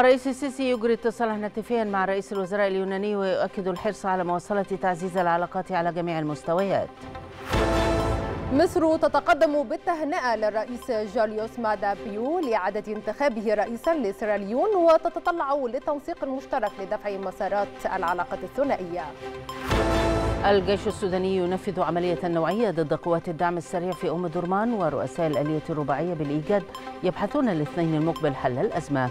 الرئيس السيسي يجري اتصالا هاتفيا مع رئيس الوزراء اليوناني ويؤكد الحرص على مواصلة تعزيز العلاقات على جميع المستويات مصر تتقدم بالتهنئة للرئيس جوليوس مادا بيو لإعادة انتخابه رئيسا لسيراليون وتتطلع للتنسيق المشترك لدفع مسارات العلاقة الثنائية الجيش السوداني ينفذ عملية نوعية ضد قوات الدعم السريع في أم درمان ورؤساء الآلية الرباعية بالإيجاد يبحثون الاثنين المقبل حل الأزمة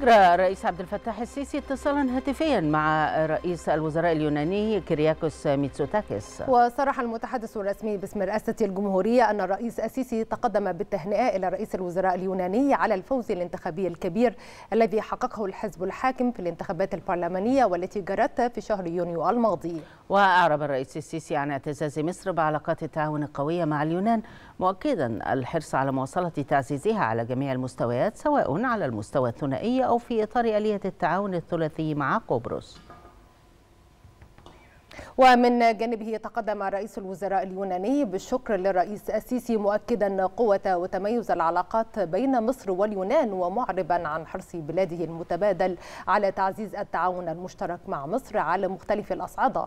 أجرى الرئيس عبد الفتاح السيسي اتصالا هاتفيا مع رئيس الوزراء اليوناني كرياكوس ميتسوتاكس وصرح المتحدث الرسمي باسم رئاسة الجمهورية أن الرئيس السيسي تقدم بالتهنئة إلى رئيس الوزراء اليوناني على الفوز الانتخابي الكبير الذي حققه الحزب الحاكم في الانتخابات البرلمانية والتي جرت في شهر يونيو الماضي وأعرب الرئيس السيسي عن اعتزاز مصر بعلاقات التعاون القوية مع اليونان مؤكدا الحرص على مواصلة تعزيزها على جميع المستويات سواء على المستوى الثنائي أو في إطار آلية التعاون الثلاثي مع قبرص ومن جانبه تقدم رئيس الوزراء اليوناني بالشكر للرئيس السيسي مؤكدا قوة وتميز العلاقات بين مصر واليونان ومعربا عن حرص بلاده المتبادل على تعزيز التعاون المشترك مع مصر على مختلف الأصعدة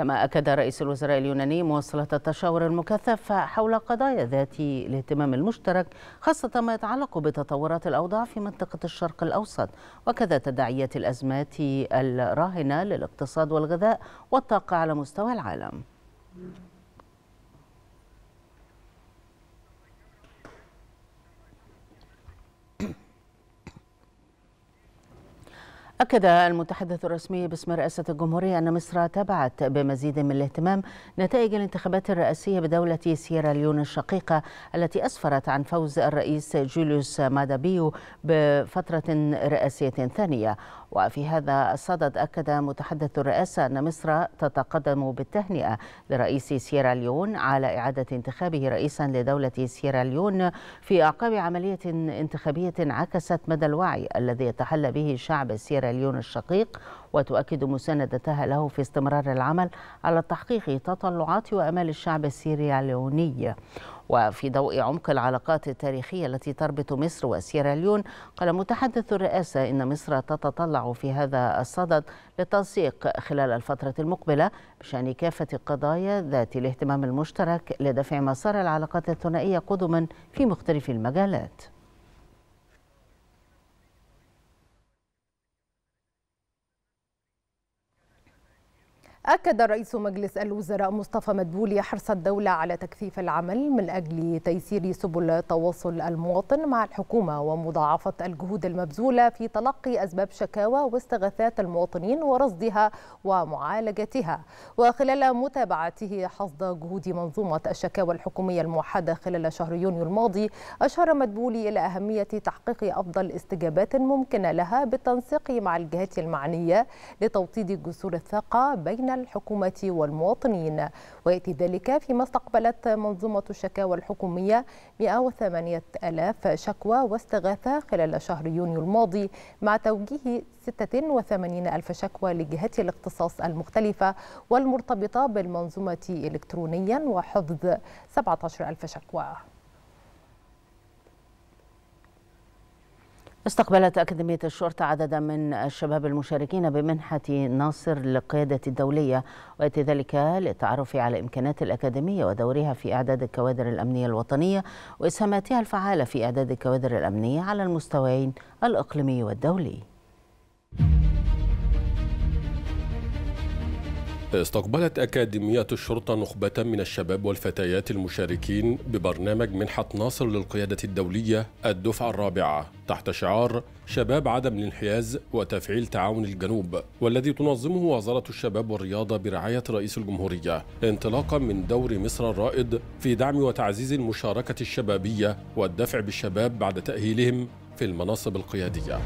كما أكد رئيس الوزراء اليوناني مواصلة التشاور المكثف حول قضايا ذات الاهتمام المشترك خاصة ما يتعلق بتطورات الأوضاع في منطقة الشرق الأوسط وكذا تداعيات الأزمات الراهنة للاقتصاد والغذاء والطاقة على مستوى العالم. أكد المتحدث الرسمي باسم رئاسة الجمهورية أن مصر تابعت بمزيد من الاهتمام نتائج الانتخابات الرئاسية بدولة سيراليون الشقيقة التي أسفرت عن فوز الرئيس جوليوس مادابيو بفترة رئاسية ثانية وفي هذا الصدد أكد متحدث الرئاسة أن مصر تتقدم بالتهنئة لرئيس سيراليون على إعادة انتخابه رئيسا لدولة سيراليون في أعقاب عملية انتخابية عكست مدى الوعي الذي يتحلى به شعب سيراليون الشقيق وتؤكد مساندتها له في استمرار العمل على تحقيق تطلعات وأمال الشعب السيراليوني وفي ضوء عمق العلاقات التاريخية التي تربط مصر وسيراليون قال متحدث الرئاسة إن مصر تتطلع في هذا الصدد للتنسيق خلال الفترة المقبلة بشأن كافة القضايا ذات الاهتمام المشترك لدفع مسار العلاقات الثنائية قدما في مختلف المجالات أكد رئيس مجلس الوزراء مصطفى مدبولي حرص الدولة على تكثيف العمل من أجل تيسير سبل تواصل المواطن مع الحكومة ومضاعفة الجهود المبذولة في تلقي أسباب شكاوى واستغاثات المواطنين ورصدها ومعالجتها وخلال متابعته حصد جهود منظومة الشكاوى الحكومية الموحدة خلال شهر يونيو الماضي أشار مدبولي إلى أهمية تحقيق أفضل استجابات ممكنة لها بالتنسيق مع الجهات المعنية لتوطيد جسور الثقة بين الحكومة والمواطنين ويأتي ذلك فيما استقبلت منظومة الشكاوى الحكومية 108 ألاف شكوى واستغاثة خلال شهر يونيو الماضي مع توجيه 86 ألف شكوى لجهات الاختصاص المختلفة والمرتبطة بالمنظومة إلكترونيا وحفظ 17 ألف شكوى استقبلت أكاديمية الشرطة عددا من الشباب المشاركين بمنحة ناصر للقيادة الدولية ويأتي ذلك للتعرف على إمكانات الأكاديمية ودورها في إعداد الكوادر الأمنية الوطنية وإسهاماتها الفعالة في إعداد الكوادر الأمنية على المستويين الإقليمي والدولي. استقبلت أكاديميات الشرطة نخبة من الشباب والفتيات المشاركين ببرنامج منحة ناصر للقيادة الدولية الدفعة الرابعة تحت شعار شباب عدم الانحياز وتفعيل تعاون الجنوب والذي تنظمه وزارة الشباب والرياضة برعاية رئيس الجمهورية انطلاقا من دور مصر الرائد في دعم وتعزيز المشاركة الشبابية والدفع بالشباب بعد تأهيلهم في المناصب القيادية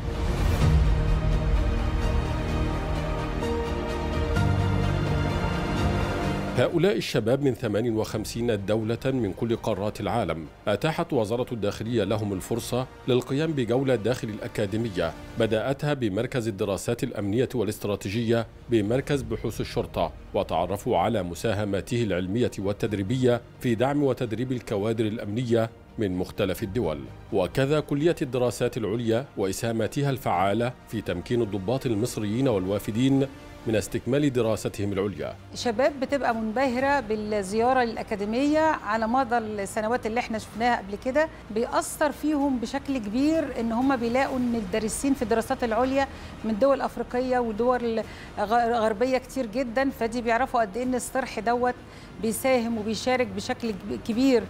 هؤلاء الشباب من 58 دولة من كل قارات العالم أتاحت وزارة الداخلية لهم الفرصة للقيام بجولة داخل الأكاديمية بدأتها بمركز الدراسات الأمنية والاستراتيجية بمركز بحوث الشرطة وتعرفوا على مساهماته العلمية والتدريبية في دعم وتدريب الكوادر الأمنية من مختلف الدول وكذا كلية الدراسات العليا وإسهاماتها الفعالة في تمكين الضباط المصريين والوافدين من استكمال دراستهم العليا شباب بتبقى منبهرة بالزيارة الأكاديمية على مدى السنوات اللي احنا شفناها قبل كده بيأثر فيهم بشكل كبير إن هم بيلاقوا إن الدارسين في الدراسات العليا من دول أفريقية ودول غربية كتير جدا فدي بيعرفوا قد إيه إن الصرح دوت بيساهم وبيشارك بشكل كبير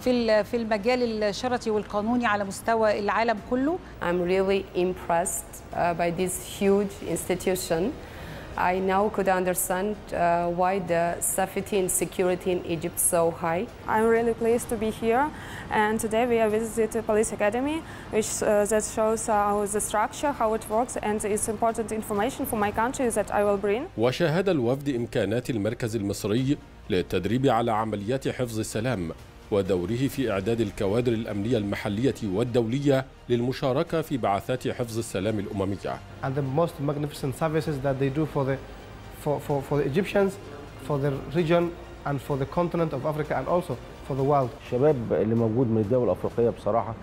في في المجال الشرطي والقانوني على مستوى العالم كله. I'm really impressed uh, by this huge institution. I now could understand uh, why the safety and security in Egypt so high. I'm really pleased to be here and today we have visited the police academy which uh, that shows how the structure, how it works and it's important information for my country that I will bring. وشاهد الوفد إمكانات المركز المصري للتدريب على عمليات حفظ السلام ودوره في إعداد الكوادر الأمنية المحلية والدولية للمشاركة في بعثات حفظ السلام الأممية. And the most magnificent services that they do for the for for for the Egyptians, for the region and for the continent of Africa and also for the world. الشباب اللي موجود من الدول الأفريقية بصراحة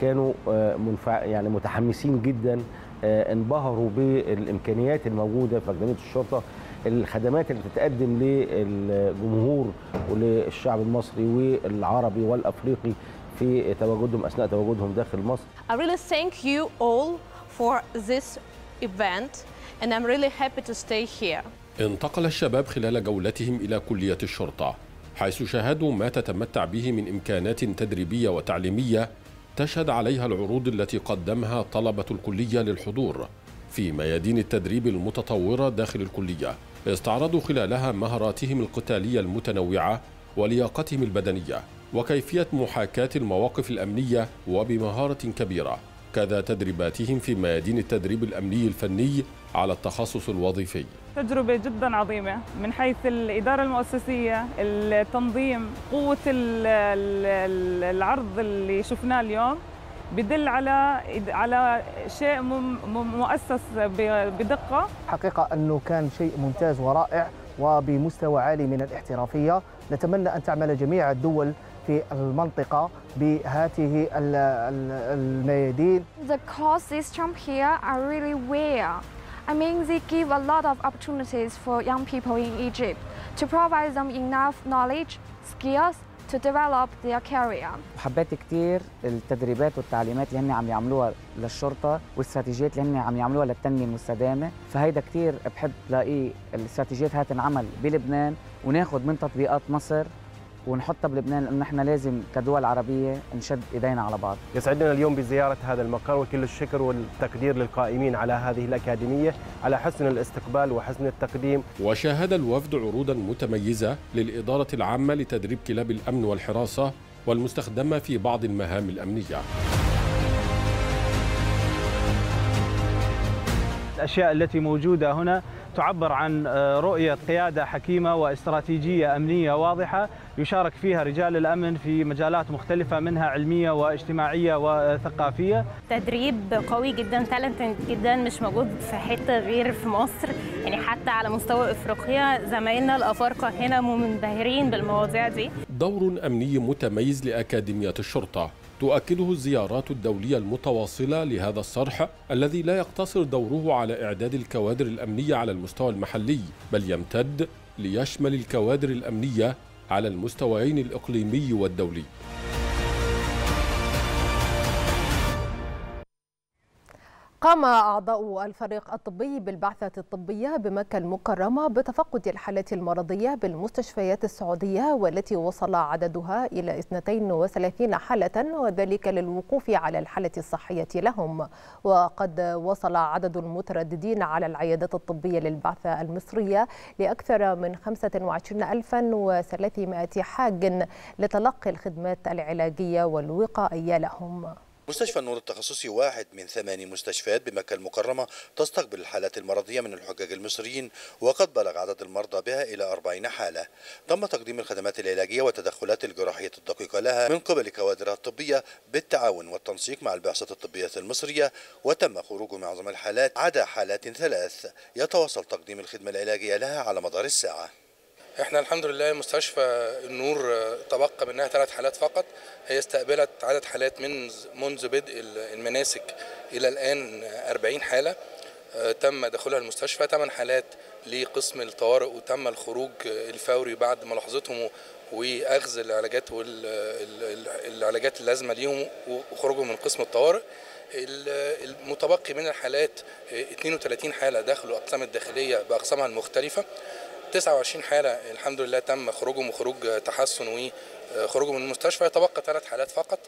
كانوا آه، منفع يعني متحمسين جدا آه، انبهروا بالامكانيات الموجوده في اكاديميه الشرطه الخدمات اللي بتتقدم للجمهور وللشعب المصري والعربي والافريقي في تواجدهم اثناء تواجدهم داخل مصر. I really thank you all for this event and I'm really happy to stay here. انتقل الشباب خلال جولتهم إلى كلية الشرطة حيث شاهدوا ما تتمتع به من إمكانات تدريبية وتعليمية تشهد عليها العروض التي قدمها طلبة الكلية للحضور في ميادين التدريب المتطورة داخل الكلية استعرضوا خلالها مهاراتهم القتالية المتنوعة ولياقتهم البدنية وكيفية محاكاة المواقف الأمنية وبمهارة كبيرة كذا تدريباتهم في ميادين التدريب الأمني الفني على التخصص الوظيفي تجربة جدا عظيمة من حيث الإدارة المؤسسية التنظيم قوة العرض اللي شفناه اليوم بدل على على شيء مؤسس بدقه حقيقه انه كان شيء ممتاز ورائع وبمستوى عالي من الاحترافيه نتمنى ان تعمل جميع الدول في المنطقه بهذه الميادين The cost system here are really rare. I mean, they give a lot of opportunities for young people in Egypt to provide them enough knowledge, skills, to develop their career. حبيت كثير التدريبات والتعليمات اللي هن عم يعملوها للشرطه والاستراتيجيات اللي هن عم يعملوها للتنميه المستدامه، فهيدا كثير بحب لاقيه الاستراتيجيات هاي تنعمل بلبنان وناخذ من تطبيقات مصر ونحطها بلبنان لأنه نحن لازم كدول عربية نشد إيدينا على بعض يسعدنا اليوم بزيارة هذا المقر وكل الشكر والتقدير للقائمين على هذه الأكاديمية على حسن الاستقبال وحسن التقديم وشاهد الوفد عروضا متميزة للإدارة العامة لتدريب كلاب الأمن والحراسة والمستخدمة في بعض المهام الأمنية الأشياء التي موجودة هنا تعبر عن آه، رؤية قيادة حكيمة واستراتيجية أمنية واضحة يشارك فيها رجال الأمن في مجالات مختلفة منها علمية واجتماعية وثقافية تدريب قوي جدا تالنتنج جدا مش موجود في حتة غير في مصر يعني حتى على مستوى إفريقيا زمايلنا الأفارقة هنا منبهرين بالمواضيع دي دور أمني متميز لأكاديمية الشرطة تؤكده الزيارات الدولية المتواصلة لهذا الصرح الذي لا يقتصر دوره على إعداد الكوادر الأمنية على المستوى المحلي بل يمتد ليشمل الكوادر الأمنية على المستويين الإقليمي والدولي قام أعضاء الفريق الطبي بالبعثة الطبية بمكة المكرمة بتفقد الحالات المرضية بالمستشفيات السعودية والتي وصل عددها إلى 32 حالة وذلك للوقوف على الحالة الصحية لهم وقد وصل عدد المترددين على العيادات الطبية للبعثة المصرية لأكثر من 25300 حاج لتلقي الخدمات العلاجية والوقائية لهم مستشفى النور التخصصي واحد من ثمان مستشفيات بمكة المكرمة تستقبل الحالات المرضية من الحجاج المصريين وقد بلغ عدد المرضى بها إلى 40 حالة تم تقديم الخدمات العلاجية والتدخلات الجراحية الدقيقة لها من قبل كوادرها الطبية بالتعاون والتنسيق مع البعثة الطبية المصرية وتم خروج معظم الحالات عدا حالات ثلاث يتواصل تقديم الخدمة العلاجية لها على مدار الساعة احنا الحمد لله مستشفى النور تبقى منها ثلاث حالات فقط هي استقبلت عدد حالات من منذ بدء المناسك الى الان 40 حاله آه، تم دخولها المستشفى 8 حالات لقسم الطوارئ وتم الخروج الفوري بعد ملاحظتهم واخذ العلاجات والعلاجات اللازمه ليهم وخروجهم من قسم الطوارئ المتبقي من الحالات 32 حاله دخلوا اقسام الداخليه باقسامها المختلفه 29 حاله الحمد لله تم خروجهم وخروج تحسن وخروجهم من المستشفى يتبقى ثلاث حالات فقط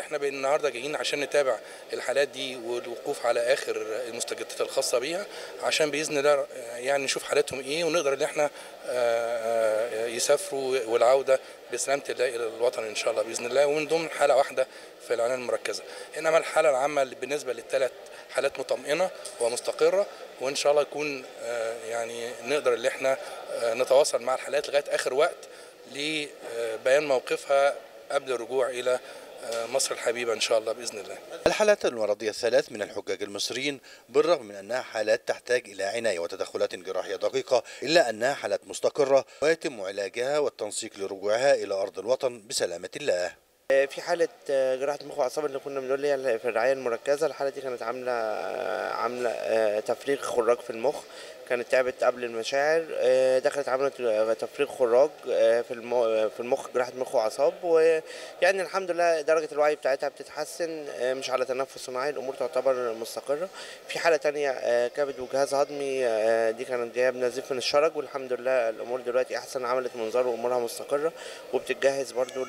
احنا النهارده جايين عشان نتابع الحالات دي والوقوف على اخر المستجدات الخاصه بيها عشان باذن الله يعني نشوف حالاتهم ايه ونقدر ان احنا آه، آه، يسافروا والعوده بسلامه الله الى الوطن ان شاء الله باذن الله ومن ضمن حاله واحده في العنايه المركزه انما الحاله العامه بالنسبه للثلاث حالات مطمئنه ومستقره وان شاء الله يكون آه، يعني نقدر ان احنا آه، نتواصل مع الحالات لغايه اخر وقت لبيان موقفها قبل الرجوع الى آه، مصر الحبيبة إن شاء الله بإذن الله الحالات المرضية الثلاث من الحجاج المصريين بالرغم من أنها حالات تحتاج إلى عناية وتدخلات جراحية دقيقة إلا أنها حالات مستقرة ويتم علاجها والتنسيق لرجوعها إلى أرض الوطن بسلامة الله في حالة آه، جراحة مخ وأعصاب اللي كنا بنقول هي في الرعاية المركزة الحالة دي كانت عاملة آه، عاملة آه، تفريغ خراج في المخ كانت تعبت قبل المشاعر آه، دخلت عملت آه، تفريغ خراج آه، في في المخ جراحه مخ واعصاب ويعني الحمد لله درجه الوعي بتاعتها بتتحسن مش على تنفس صناعي الامور تعتبر مستقره في حاله ثانيه كبد وجهاز هضمي دي كانت جايه بنزيف من الشرج والحمد لله الامور دلوقتي احسن عملت منظار وامورها مستقره وبتتجهز برضو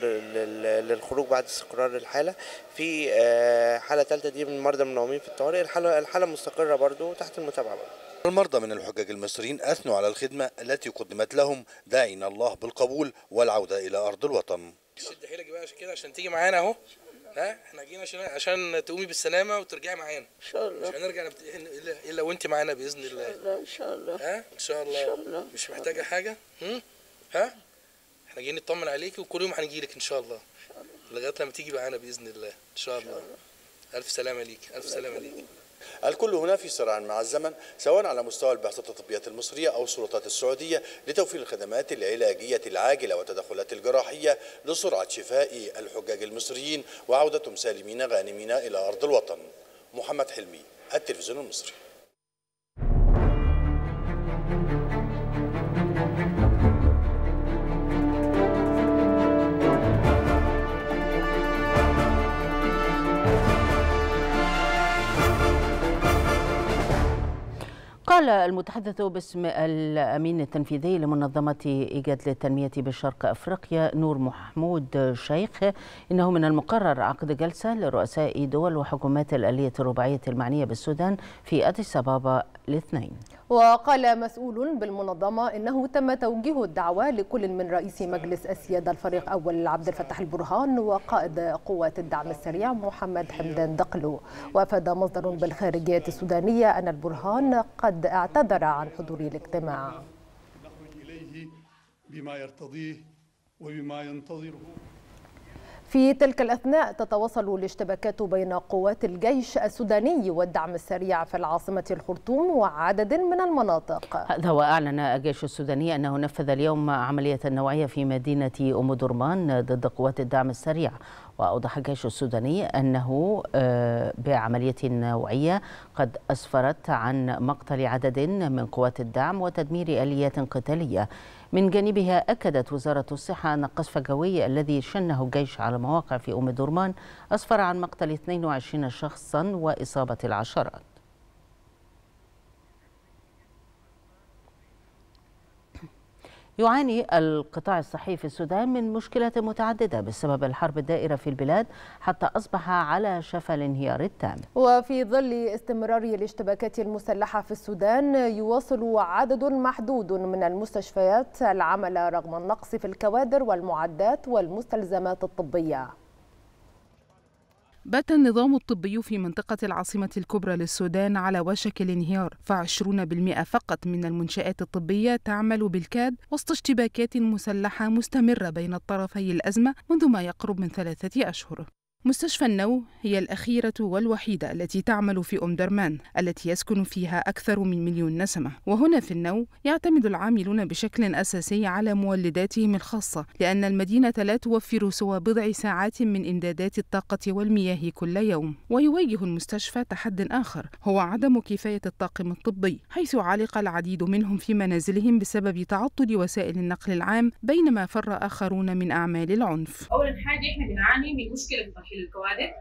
للخروج بعد استقرار الحاله في حاله ثالثه دي من مرضى منومين في الطوارئ الحاله الحاله مستقره برضو تحت المتابعه برضو. المرضى من الحجاج المصريين أثنوا على الخدمة التي قدمت لهم داعين الله بالقبول والعودة إلى أرض الوطن شد حيلك بقى عشان كده عشان تيجي معانا اهو ها احنا جينا عشان عشان تقومي بالسلامه وترجعي معانا ان شاء الله مش هنرجع بت... الا وانت معانا باذن الله ان شاء الله ان شاء الله ها ان شاء الله, إن شاء الله. مش محتاجه حاجه هم؟ ها احنا جايين نطمن عليكي وكل يوم هنجي لك ان شاء الله لغايه لما تيجي معانا باذن الله ان شاء الله, إن شاء الله. الف سلامه ليك الف سلامه ليك الكل هنا في صراع مع الزمن سواء على مستوى البعثة الطبية المصرية أو السلطات السعودية لتوفير الخدمات العلاجية العاجلة والتدخلات الجراحية لسرعة شفاء الحجاج المصريين وعودتهم سالمين غانمين إلى أرض الوطن محمد حلمي التلفزيون المصري قال المتحدث باسم الأمين التنفيذي لمنظمة إيجاد للتنمية بشرق أفريقيا نور محمود شيخ إنه من المقرر عقد جلسة لرؤساء دول وحكومات الآلية الرباعية المعنية بالسودان في أديس أبابا الاثنين وقال مسؤول بالمنظمة أنه تم توجيه الدعوة لكل من رئيس مجلس السيادة الفريق أول عبد الفتاح البرهان وقائد قوات الدعم السريع محمد حمدان دقلو وأفاد مصدر بالخارجية السودانية أن البرهان قد اعتذر عن حضور الاجتماع بما يرتضيه وبما ينتظره في تلك الأثناء تتواصل الاشتباكات بين قوات الجيش السوداني والدعم السريع في العاصمة الخرطوم وعدد من المناطق هذا وأعلن الجيش السوداني أنه نفذ اليوم عملية نوعية في مدينة أم درمان ضد قوات الدعم السريع وأوضح الجيش السوداني أنه آه، بعملية نوعية قد أسفرت عن مقتل عدد من قوات الدعم وتدمير آليات قتالية من جانبها أكدت وزارة الصحة أن القصف الجوي الذي شنه الجيش على مواقع في أم درمان أسفر عن مقتل 22 شخصا وإصابة العشرات يعاني القطاع الصحي في السودان من مشكلة متعددة بسبب الحرب الدائرة في البلاد حتى أصبح على شفا الانهيار التام وفي ظل استمرار الاشتباكات المسلحة في السودان يواصل عدد محدود من المستشفيات العمل رغم النقص في الكوادر والمعدات والمستلزمات الطبية بات النظام الطبي في منطقة العاصمة الكبرى للسودان على وشك الانهيار فعشرون بالمئة فقط من المنشآت الطبية تعمل بالكاد وسط اشتباكات مسلحة مستمرة بين طرفي الأزمة منذ ما يقرب من ثلاثة أشهر مستشفى النو هي الأخيرة والوحيدة التي تعمل في أم درمان التي يسكن فيها أكثر من مليون نسمة وهنا في النو يعتمد العاملون بشكل أساسي على مولداتهم الخاصة لأن المدينة لا توفر سوى بضع ساعات من إمدادات الطاقة والمياه كل يوم ويواجه المستشفى تحد آخر هو عدم كفاية الطاقم الطبي حيث علق العديد منهم في منازلهم بسبب تعطل وسائل النقل العام بينما فر آخرون من أعمال العنف أول حاجة إحنا بنعاني من مشكلة في الكوادر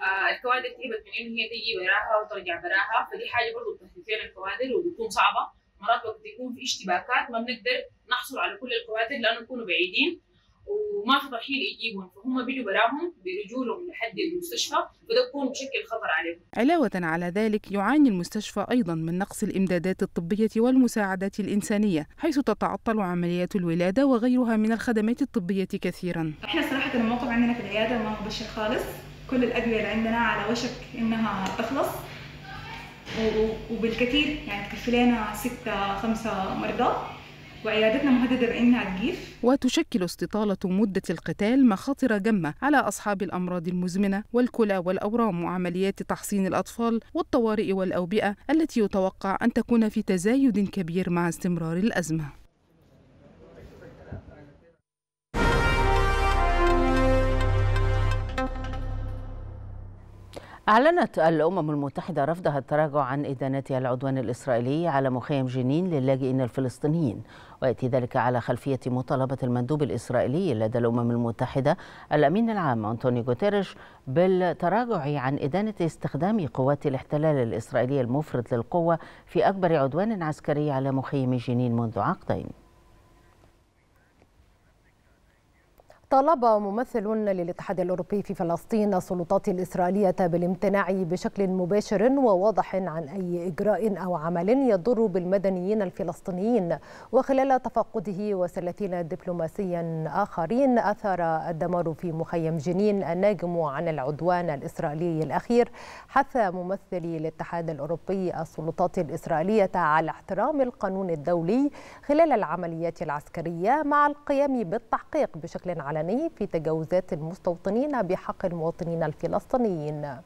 آه الكوادر تجيب التنين هي تيجي وراها وترجع براها فدي حاجه برضه بتحفير الكوادر وبتكون صعبه مرات وقت يكون في اشتباكات ما بنقدر نحصل على كل الكوادر لانه بيكونوا بعيدين وما في ضحيه يجيبهم فهم بيجوا براهم برجولهم لحد المستشفى وده بيكون بشكل خطر عليهم. علاوة على ذلك يعاني المستشفى أيضا من نقص الإمدادات الطبية والمساعدات الإنسانية حيث تتعطل عمليات الولادة وغيرها من الخدمات الطبية كثيرا. احنا صراحة الموقف عندنا في العيادة ما هو بشر خالص، كل الأدوية اللي عندنا على وشك إنها تخلص. وبالكثير يعني تكفلينا ستة خمسة مرضى وعيادتنا مهدده بانها تجيف وتشكل استطاله مده القتال مخاطر جمه على اصحاب الامراض المزمنه والكلى والاورام وعمليات تحصين الاطفال والطوارئ والاوبئه التي يتوقع ان تكون في تزايد كبير مع استمرار الازمه أعلنت الأمم المتحدة رفضها التراجع عن إدانتها العدوان الإسرائيلي على مخيم جنين للاجئين الفلسطينيين ويأتي ذلك على خلفية مطالبة المندوب الإسرائيلي لدى الأمم المتحدة الأمين العام أنتوني جوتيريش بالتراجع عن إدانة استخدام قوات الاحتلال الإسرائيلي المفرط للقوة في أكبر عدوان عسكري على مخيم جنين منذ عقدين طلب ممثل للاتحاد الأوروبي في فلسطين السلطات الإسرائيلية بالامتناع بشكل مباشر وواضح عن أي إجراء أو عمل يضر بالمدنيين الفلسطينيين وخلال تفقده وثلاثين دبلوماسيا آخرين أثار الدمار في مخيم جنين الناجم عن العدوان الإسرائيلي الأخير حث ممثل الاتحاد الأوروبي السلطات الإسرائيلية على احترام القانون الدولي خلال العمليات العسكرية مع القيام بالتحقيق بشكل علني المدني في تجاوزات المستوطنين بحق المواطنين الفلسطينيين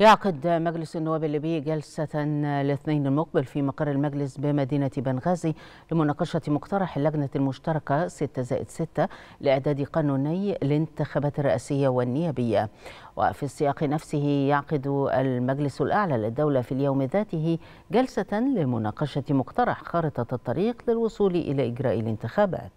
يعقد مجلس النواب الليبي جلسة الاثنين المقبل في مقر المجلس بمدينة بنغازي لمناقشة مقترح اللجنة المشتركة 6 زائد 6 لإعداد قانوني الانتخابات الرئاسية والنيابية وفي السياق نفسه يعقد المجلس الأعلى للدولة في اليوم ذاته جلسة لمناقشة مقترح خارطة الطريق للوصول إلى إجراء الانتخابات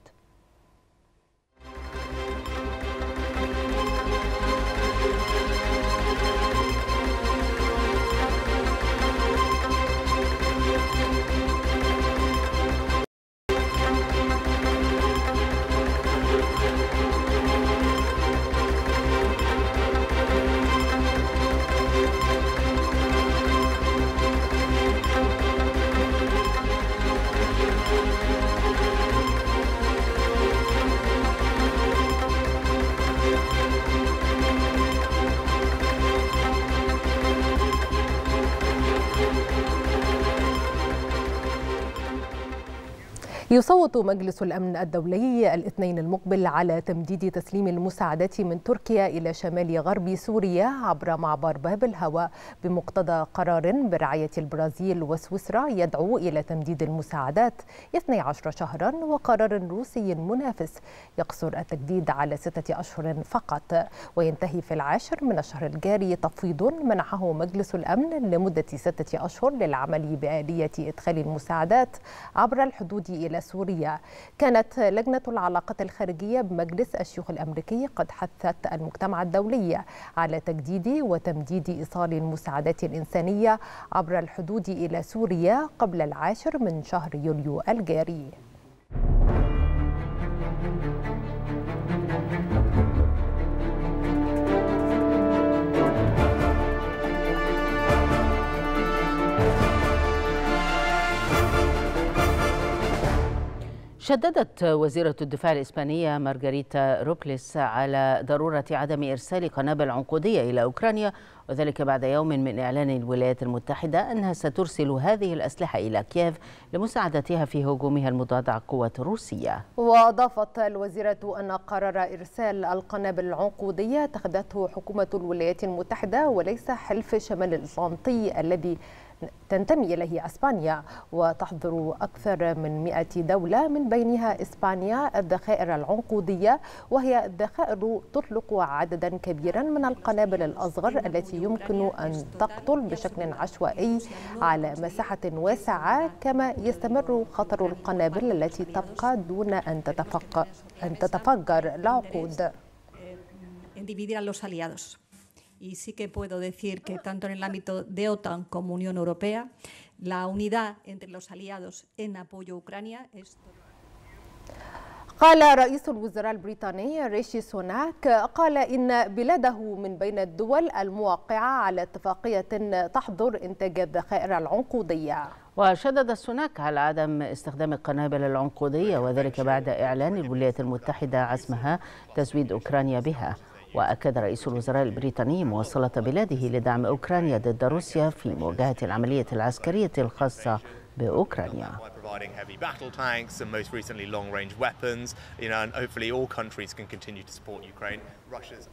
يصوت مجلس الأمن الدولي الاثنين المقبل على تمديد تسليم المساعدات من تركيا إلى شمال غرب سوريا عبر معبر باب الهواء بمقتضى قرار برعاية البرازيل وسويسرا يدعو إلى تمديد المساعدات 12 شهرا وقرار روسي منافس يقصر التجديد على ستة أشهر فقط وينتهي في العاشر من الشهر الجاري تفويض منحه مجلس الأمن لمدة ستة أشهر للعمل بآلية إدخال المساعدات عبر الحدود إلى إلى سوريا كانت لجنة العلاقات الخارجية بمجلس الشيوخ الأمريكي قد حثت المجتمع الدولي على تجديد وتمديد إيصال المساعدات الإنسانية عبر الحدود إلى سوريا قبل العاشر من شهر يوليو الجاري شددت وزيرة الدفاع الإسبانية مارغريتا روبليس على ضرورة عدم إرسال قنابل عنقودية إلى أوكرانيا وذلك بعد يوم من إعلان الولايات المتحدة أنها سترسل هذه الأسلحة إلى كييف لمساعدتها في هجومها المضاد على القوات الروسية وأضافت الوزيرة أن قرار إرسال القنابل العنقودية اتخذته حكومة الولايات المتحدة وليس حلف شمال الأطلنطي الذي تنتمي إليه أسبانيا وتحضر أكثر من 100 دولة من بينها إسبانيا الذخائر العنقودية وهي الذخائر تطلق عددا كبيرا من القنابل الأصغر التي يمكن أن تقتل بشكل عشوائي على مساحة واسعة كما يستمر خطر القنابل التي تبقى دون أن تتفجر العقود. y sí que puedo decir que tanto en el ámbito de OTAN como Unión Europea, la unidad entre los aliados en apoyo a Ucrania es... قال رئيس الوزراء البريطاني ريشي سوناك قال إن بلاده من بين الدول الموقعة على اتفاقية تحظر إنتاج الذخائر العنقودية وشدد سوناك على عدم استخدام القنابل العنقودية وذلك بعد إعلان الولايات المتحدة عزمها تزويد أوكرانيا بها وأكد رئيس الوزراء البريطاني مواصلة بلاده لدعم أوكرانيا ضد روسيا في مواجهة العملية العسكرية الخاصة بأوكرانيا providing heavy battle tanks and most recently long range weapons you know and hopefully all countries can continue to support Ukraine Russia's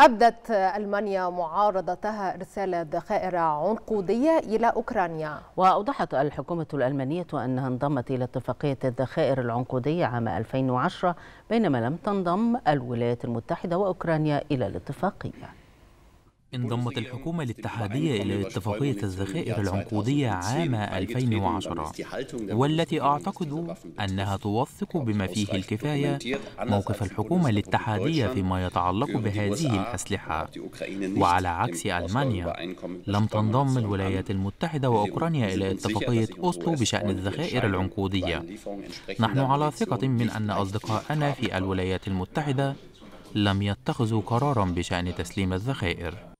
أبدت ألمانيا معارضتها إرسال ذخائر عنقودية إلى أوكرانيا وأوضحت الحكومة الألمانية أنها انضمت إلى اتفاقية الذخائر العنقودية عام 2010 بينما لم تنضم الولايات المتحدة وأوكرانيا إلى الاتفاقية انضمت الحكومة الاتحادية إلى اتفاقية الذخائر العنقودية عام 2010 والتي أعتقد أنها توثق بما فيه الكفاية موقف الحكومة الاتحادية فيما يتعلق بهذه الأسلحة وعلى عكس ألمانيا لم تنضم الولايات المتحدة وأوكرانيا إلى اتفاقية أوسلو بشأن الذخائر العنقودية نحن نعم. على ثقة من أن أصدقاءنا في الولايات المتحدة لم يتخذوا قرارا بشأن تسليم الذخائر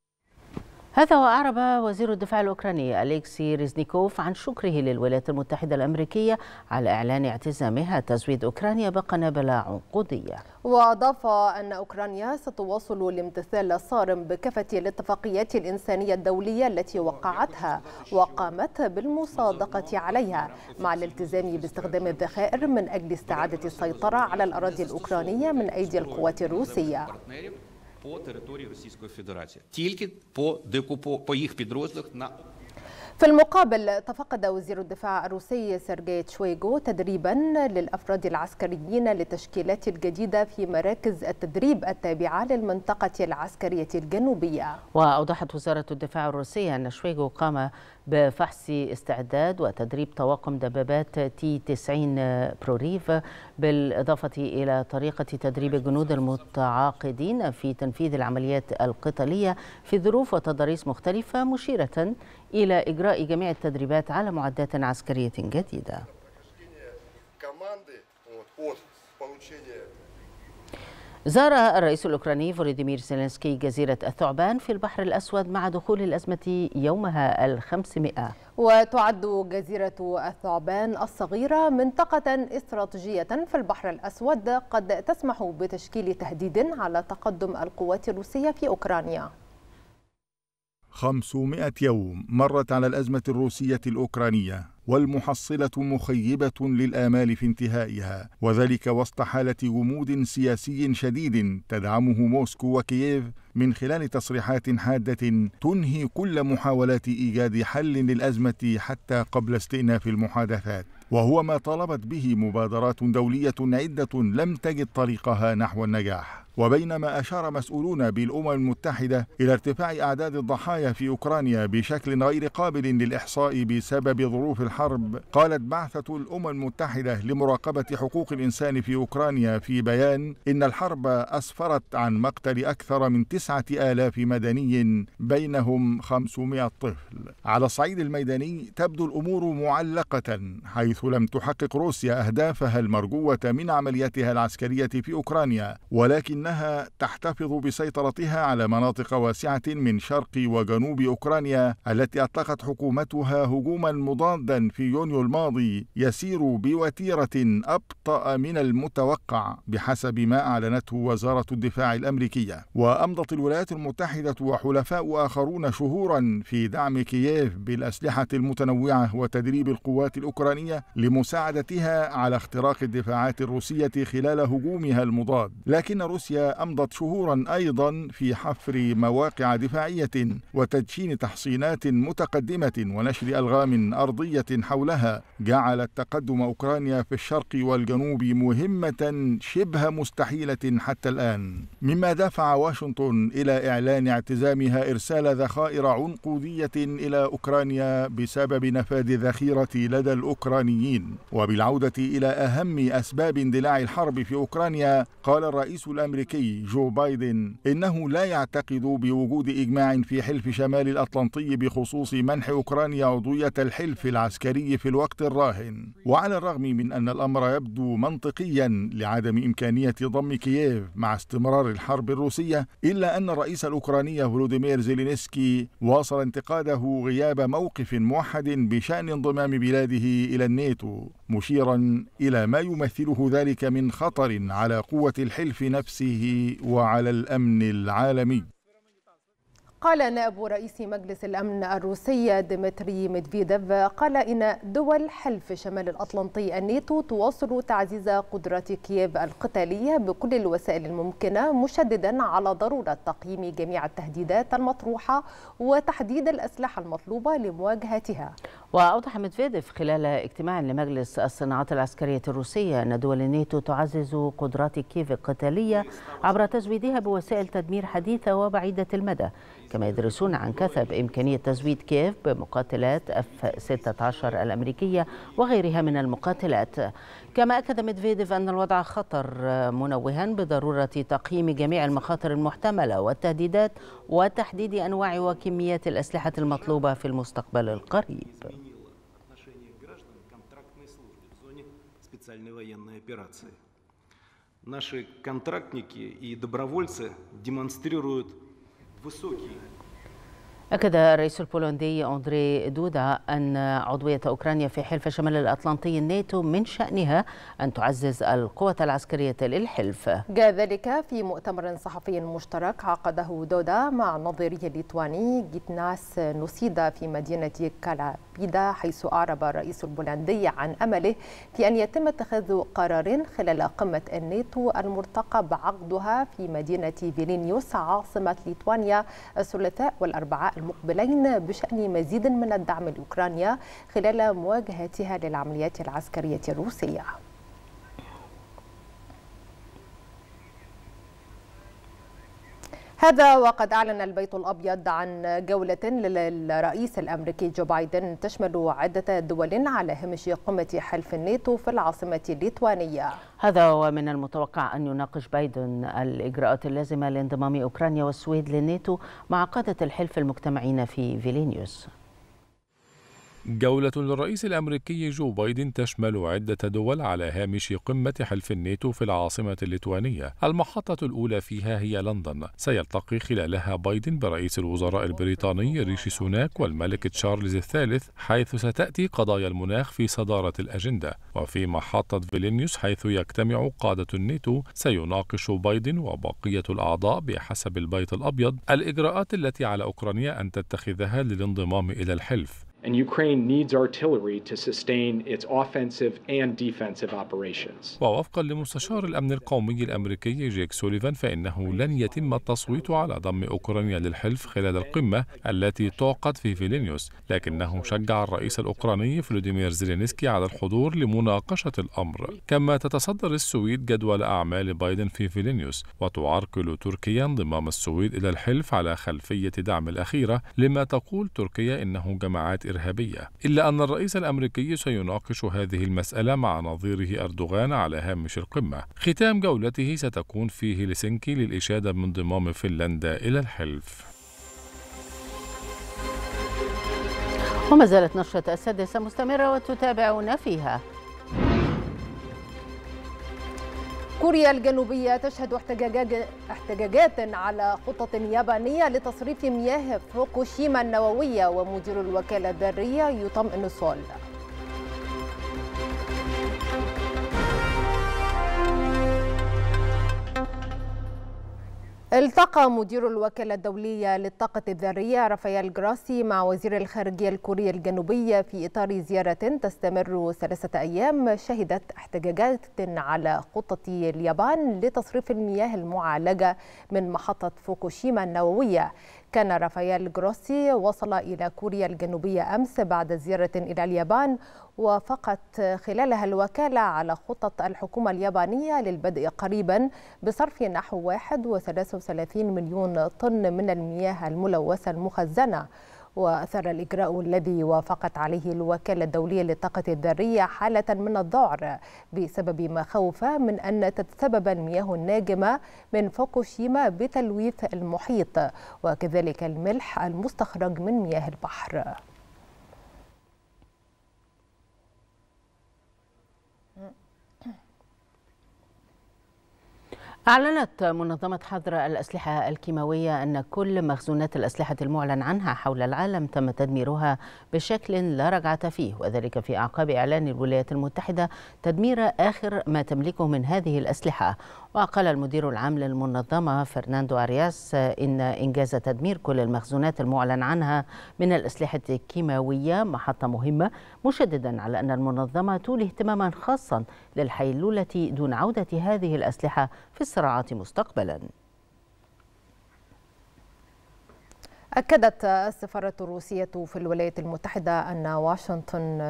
هذا وأعرب وزير الدفاع الأوكراني أليكسي ريزنيكوف عن شكره للولايات المتحدة الأمريكية على إعلان اعتزامها تزويد أوكرانيا بقنابل عنقودية وأضاف أن أوكرانيا ستواصل الامتثال الصارم بكافة الاتفاقيات الإنسانية الدولية التي وقعتها وقامت بالمصادقة عليها مع الالتزام باستخدام الذخائر من أجل استعادة السيطرة على الأراضي الأوكرانية من أيدي القوات الروسية по території Російської Федерації, тільки по декупо по їх підрозділах на في المقابل تفقد وزير الدفاع الروسي سيرجي تشويغو تدريبا للأفراد العسكريين للتشكيلات الجديدة في مراكز التدريب التابعة للمنطقة العسكرية الجنوبية وأوضحت وزارة الدفاع الروسية أن شويغو قام بفحص استعداد وتدريب طواقم دبابات تي 90 بروريف بالإضافة إلى طريقة تدريب الجنود المتعاقدين في تنفيذ العمليات القتالية في ظروف وتضاريس مختلفة مشيرة إلى إجراء جميع التدريبات على معدات عسكرية جديدة. زار الرئيس الأوكراني فولوديمير زيلينسكي جزيرة الثعبان في البحر الأسود مع دخول الأزمة يومها الخمسمائة وتعد جزيرة الثعبان الصغيرة منطقة استراتيجية في البحر الأسود قد تسمح بتشكيل تهديد على تقدم القوات الروسية في أوكرانيا 500 يوم مرت على الأزمة الروسية الأوكرانية والمحصلة مخيبة للآمال في انتهائها وذلك وسط حالة غموض سياسي شديد تدعمه موسكو وكييف من خلال تصريحات حادة تنهي كل محاولات إيجاد حل للأزمة حتى قبل استئناف المحادثات وهو ما طالبت به مبادرات دولية عدة لم تجد طريقها نحو النجاح وبينما أشار مسؤولون بالأمم المتحدة إلى ارتفاع أعداد الضحايا في أوكرانيا بشكل غير قابل للإحصاء بسبب ظروف الحرب قالت بعثة الأمم المتحدة لمراقبة حقوق الإنسان في أوكرانيا في بيان إن الحرب أسفرت عن مقتل أكثر من تسعة آلاف مدني بينهم 500 طفل على الصعيد الميداني تبدو الأمور معلقة حيث لم تحقق روسيا أهدافها المرجوة من عملياتها العسكرية في أوكرانيا ولكنها تحتفظ بسيطرتها على مناطق واسعة من شرق وجنوب أوكرانيا التي أطلقت حكومتها هجوما مضادا في يونيو الماضي يسير بوتيرة أبطأ من المتوقع بحسب ما أعلنته وزارة الدفاع الأمريكية وأمضت الولايات المتحدة وحلفاء آخرون شهورا في دعم كييف بالأسلحة المتنوعة وتدريب القوات الأوكرانية لمساعدتها على اختراق الدفاعات الروسية خلال هجومها المضاد لكن روسيا أمضت شهورا أيضا في حفر مواقع دفاعية وتدشين تحصينات متقدمة ونشر ألغام أرضية حولها جعلت تقدم أوكرانيا في الشرق والجنوب مهمة شبه مستحيلة حتى الآن مما دفع واشنطن إلى إعلان اعتزامها إرسال ذخائر عنقودية إلى أوكرانيا بسبب نفاذ الذخيرة لدى الأوكرانيين الأوكرانيين وبالعودة إلى أهم أسباب اندلاع الحرب في أوكرانيا قال الرئيس الأمريكي جو بايدن إنه لا يعتقد بوجود إجماع في حلف شمال الأطلنطي بخصوص منح أوكرانيا عضوية الحلف العسكري في الوقت الراهن وعلى الرغم من أن الأمر يبدو منطقيا لعدم إمكانية ضم كييف مع استمرار الحرب الروسية إلا أن الرئيس الأوكراني فلوديمير زيلينسكي واصل انتقاده غياب موقف موحد بشأن انضمام بلاده إلى الناتو سمعت مشيرا إلى ما يمثله ذلك من خطر على قوة الحلف نفسه وعلى الأمن العالمي قال نائب رئيس مجلس الأمن الروسي ديمتري ميدفيديف قال إن دول حلف شمال الأطلنطي الناتو تواصل تعزيز قدرة كييف القتالية بكل الوسائل الممكنة مشددا على ضرورة تقييم جميع التهديدات المطروحة وتحديد الأسلحة المطلوبة لمواجهتها وأوضح ميدفيديف خلال اجتماع لمجلس الصناعات العسكرية الروسية أن دول الناتو تعزز قدرات كيف القتالية عبر تزويدها بوسائل تدمير حديثة وبعيدة المدى كما يدرسون عن كثب إمكانية تزويد كيف بمقاتلات F-16 الأمريكية وغيرها من المقاتلات كما أكد ميدفيديف أن الوضع خطر آه، منوها بضرورة تقييم جميع المخاطر المحتملة والتهديدات وتحديد أنواع وكمية الأسلحة المطلوبة في المستقبل القريب Наши контрактники и добровольцы демонстрируют высокий أكد الرئيس البولندي أندري دودا أن عضوية أوكرانيا في حلف شمال الأطلنطي الناتو من شأنها أن تعزز القوة العسكرية للحلف جاء ذلك في مؤتمر صحفي مشترك عقده دودا مع نظيره الليتواني جيتناس نوسيدا في مدينة كالا بيدا حيث أعرب الرئيس البولندي عن أمله في أن يتم اتخاذ قرار خلال قمة الناتو المرتقب عقدها في مدينة فيلينيوس عاصمة ليتوانيا الثلاثاء والأربعاء المقبلين بشأن مزيد من الدعم لأوكرانيا خلال مواجهتها للعمليات العسكرية الروسية هذا وقد أعلن البيت الأبيض عن جولة للرئيس الأمريكي جو بايدن تشمل عدة دول على هامش قمة حلف الناتو في العاصمة الليتوانية هذا ومن المتوقع أن يناقش بايدن الإجراءات اللازمة لانضمام أوكرانيا والسويد للناتو مع قادة الحلف المجتمعين في فيلينيوس جولة للرئيس الأمريكي جو بايدن تشمل عدة دول على هامش قمة حلف الناتو في العاصمة الليتوانية المحطة الأولى فيها هي لندن سيلتقي خلالها بايدن برئيس الوزراء البريطاني ريشي سوناك والملك تشارلز الثالث حيث ستأتي قضايا المناخ في صدارة الأجندة وفي محطة فيلينيوس حيث يجتمع قادة الناتو سيناقش بايدن وبقية الأعضاء بحسب البيت الأبيض الإجراءات التي على أوكرانيا أن تتخذها للانضمام إلى الحلف and Ukraine needs artillery to sustain its offensive and defensive operations. ووفقا لمستشار الأمن القومي الأمريكي جيك سوليفان فإنه لن يتم التصويت على ضم أوكرانيا للحلف خلال القمة التي تعقد في فيلينيوس لكنه شجع الرئيس الأوكراني فلوديمير زيلينسكي على الحضور لمناقشة الأمر كما تتصدر السويد جدول أعمال بايدن في فيلينيوس وتعرقل تركيا انضمام السويد إلى الحلف على خلفية دعم الأخيرة لما تقول تركيا إنه جماعات الإرهابية إلا أن الرئيس الأمريكي سيناقش هذه المسألة مع نظيره أردوغان على هامش القمة ختام جولته ستكون في هلسنكي للإشادة من ضمام فنلندا إلى الحلف وما زالت نشرة السادسة مستمرة وتتابعون فيها كوريا الجنوبية تشهد احتجاجات على خطة يابانية لتصريف مياه فوكوشيما النووية ومدير الوكالة الذرية يطمئن سول التقى مدير الوكالة الدولية للطاقة الذرية رافائيل جراسي مع وزير الخارجية الكورية الجنوبية في إطار زيارة تستمر ثلاثة أيام شهدت احتجاجات على خطة اليابان لتصريف المياه المعالجة من محطة فوكوشيما النووية كان رافائيل جروسي وصل إلى كوريا الجنوبية أمس بعد زيارة إلى اليابان وافقت خلالها الوكالة على خطط الحكومة اليابانية للبدء قريبا بصرف نحو 31 مليون طن من المياه الملوثة المخزنة وأثار الإجراء الذي وافقت عليه الوكالة الدولية للطاقة الذرية حالة من الذعر بسبب مخاوف من أن تتسبب المياه الناجمة من فوكوشيما بتلويث المحيط وكذلك الملح المستخرج من مياه البحر أعلنت منظمة حظر الأسلحة الكيماوية أن كل مخزونات الأسلحة المعلن عنها حول العالم تم تدميرها بشكل لا رجعة فيه وذلك في أعقاب إعلان الولايات المتحدة تدمير آخر ما تملكه من هذه الأسلحة وقال المدير العام للمنظمة فرناندو أرياس إن إنجاز تدمير كل المخزونات المعلن عنها من الأسلحة الكيماوية محطة مهمة مشددا على أن المنظمة تولي اهتماما خاصا للحيلولة دون عودة هذه الأسلحة في الصراعات مستقبلا أكدت السفارة الروسية في الولايات المتحدة أن واشنطن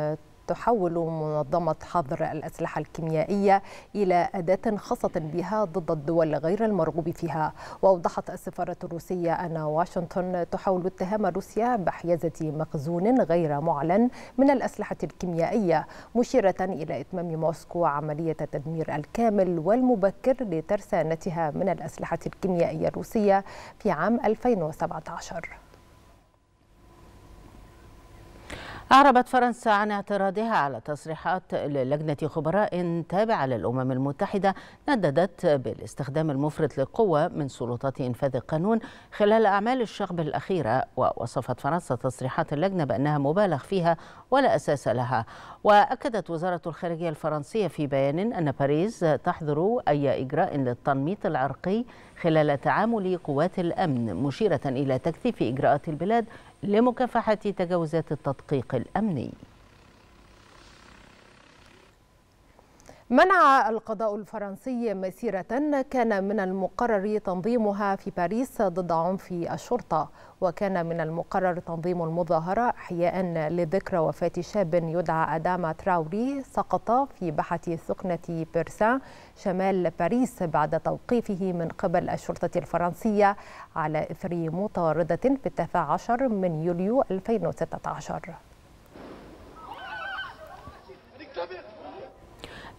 تحول منظمة حظر الأسلحة الكيميائية إلى أداة خاصة بها ضد الدول غير المرغوب فيها وأوضحت السفارة الروسية أن واشنطن تحاول اتهام روسيا بحيازة مخزون غير معلن من الأسلحة الكيميائية مشيرة إلى إتمام موسكو عملية التدمير الكامل والمبكر لترسانتها من الأسلحة الكيميائية الروسية في عام 2017 أعربت فرنسا عن اعتراضها على تصريحات للجنة خبراء تابعة للأمم المتحدة نددت بالاستخدام المفرط للقوة من سلطات إنفاذ القانون خلال أعمال الشغب الأخيرة ووصفت فرنسا تصريحات اللجنة بأنها مبالغ فيها ولا أساس لها وأكدت وزارة الخارجية الفرنسية في بيان أن باريس تحظر أي إجراء للتنميط العرقي خلال تعامل قوات الأمن مشيرة إلى تكثيف إجراءات البلاد لمكافحة تجاوزات التدقيق الأمني منع القضاء الفرنسي مسيرة كان من المقرر تنظيمها في باريس ضد عنف الشرطة وكان من المقرر تنظيم المظاهرة احياء لذكرى وفاة شاب يدعى أداما تراوري سقط في بحة سقنة بيرسان شمال باريس بعد توقيفه من قبل الشرطة الفرنسية على إثر مطاردة في التاسع عشر من يوليو 2016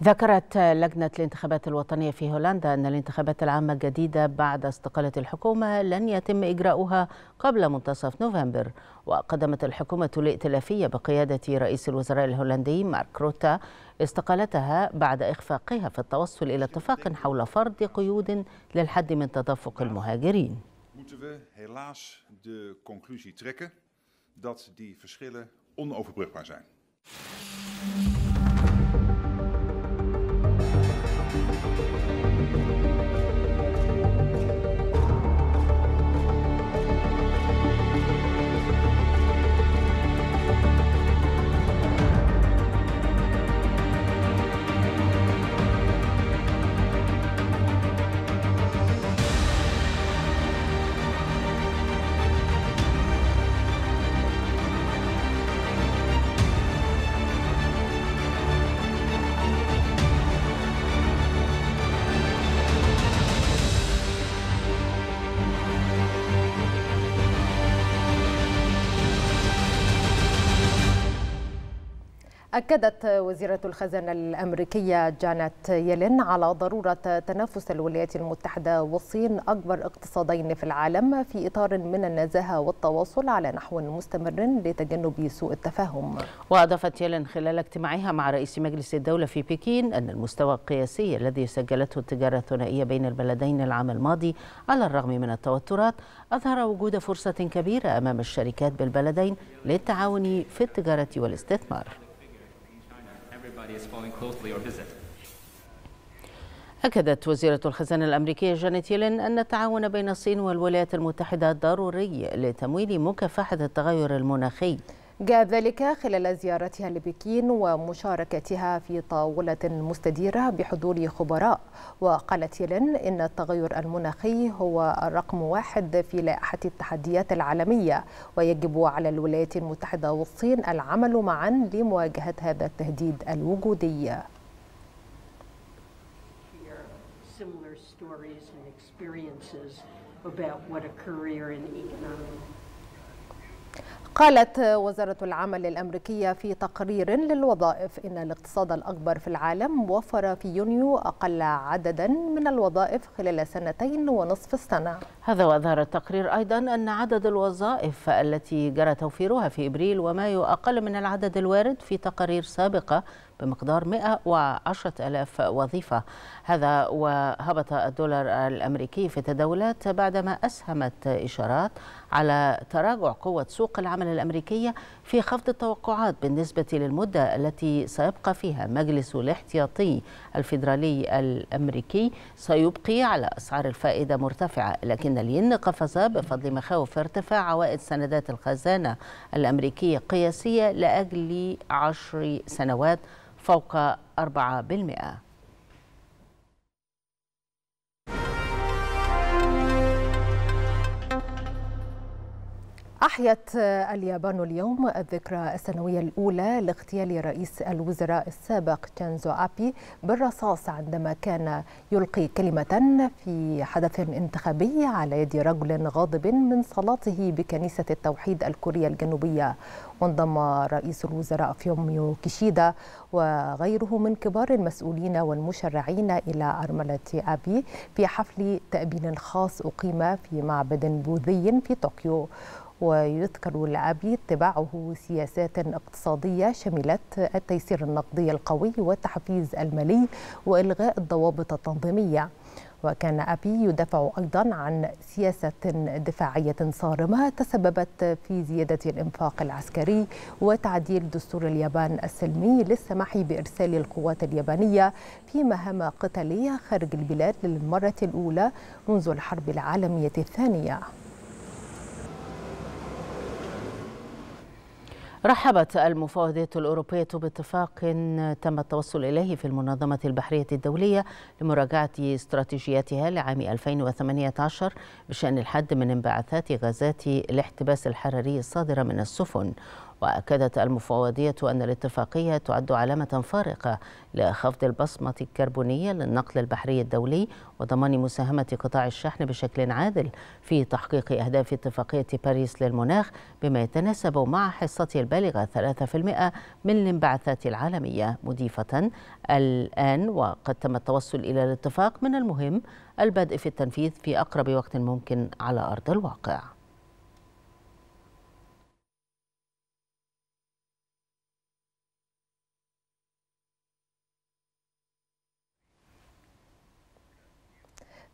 ذكرت لجنة الانتخابات الوطنية في هولندا أن الانتخابات العامة الجديدة بعد استقالة الحكومة لن يتم إجراؤها قبل منتصف نوفمبر وقدمت الحكومة الائتلافية بقيادة رئيس الوزراء الهولندي مارك روتا استقالتها بعد إخفاقها في التوصل إلى اتفاق حول فرض قيود للحد من تدفق المهاجرين. dat die verschillen onoverbrugbaar zijn. أكدت وزيرة الخزانة الأمريكية جانت يلين على ضرورة تنافس الولايات المتحدة والصين أكبر اقتصادين في العالم في إطار من النزاهة والتواصل على نحو مستمر لتجنب سوء التفاهم وأضافت يلين خلال اجتماعها مع رئيس مجلس الدولة في بكين أن المستوى القياسي الذي سجلته التجارة الثنائية بين البلدين العام الماضي على الرغم من التوترات أظهر وجود فرصة كبيرة أمام الشركات بالبلدين للتعاون في التجارة والاستثمار أكدت وزيرة الخزانة الأمريكية جانيت يلين أن التعاون بين الصين والولايات المتحدة ضروري لتمويل مكافحة التغير المناخي جاء ذلك خلال زيارتها لبكين ومشاركتها في طاولة مستديرة بحضور خبراء وقالت يلين إن التغير المناخي هو الرقم واحد في لائحة التحديات العالمية ويجب على الولايات المتحدة والصين العمل معا لمواجهة هذا التهديد الوجودي about what a career in قالت وزارة العمل الأمريكية في تقرير للوظائف إن الاقتصاد الأكبر في العالم وفر في يونيو أقل عددا من الوظائف خلال سنتين ونصف السنة هذا وأظهر التقرير أيضا أن عدد الوظائف التي جرى توفيرها في إبريل ومايو أقل من العدد الوارد في تقارير سابقة بمقدار 110 ألاف وظيفة هذا وهبط الدولار الأمريكي في تداولات بعدما أسهمت إشارات على تراجع قوة سوق العمل الأمريكية في خفض التوقعات بالنسبة للمدة التي سيبقى فيها مجلس الاحتياطي الفيدرالي الأمريكي سيبقي على أسعار الفائدة مرتفعة لكن الين قفز بفضل مخاوف ارتفاع عوائد سندات الخزانة الأمريكية قياسية لأجل عشر سنوات فوق 4% أحيت اليابان اليوم الذكرى السنوية الأولى لاغتيال رئيس الوزراء السابق تشينزو أبي بالرصاص عندما كان يلقي كلمة في حدث انتخابي على يد رجل غاضب من صلاته بكنيسة التوحيد الكورية الجنوبية وانضم رئيس الوزراء فيوميو كيشيدا وغيره من كبار المسؤولين والمشرعين إلى أرملة أبي في حفل تأبين خاص أقيم في معبد بوذي في طوكيو ويذكر لأبي اتباعه سياسات اقتصادية شملت التيسير النقدي القوي والتحفيز المالي وإلغاء الضوابط التنظيمية وكان أبي يدافع أيضا عن سياسة دفاعية صارمة تسببت في زيادة الإنفاق العسكري وتعديل دستور اليابان السلمي للسماح بإرسال القوات اليابانية في مهام قتالية خارج البلاد للمرة الأولى منذ الحرب العالمية الثانية رحبت المفاوضات الأوروبية باتفاق تم التوصل إليه في المنظمة البحرية الدولية لمراجعة استراتيجيتها لعام 2018 بشأن الحد من انبعاثات غازات الاحتباس الحراري الصادرة من السفن وأكدت المفوضية أن الاتفاقية تعد علامة فارقة لخفض البصمة الكربونية للنقل البحري الدولي وضمان مساهمة قطاع الشحن بشكل عادل في تحقيق أهداف اتفاقية باريس للمناخ بما يتناسب مع حصته البالغة 3% من الانبعاثات العالمية مضيفة الآن وقد تم التوصل إلى الاتفاق من المهم البدء في التنفيذ في أقرب وقت ممكن على أرض الواقع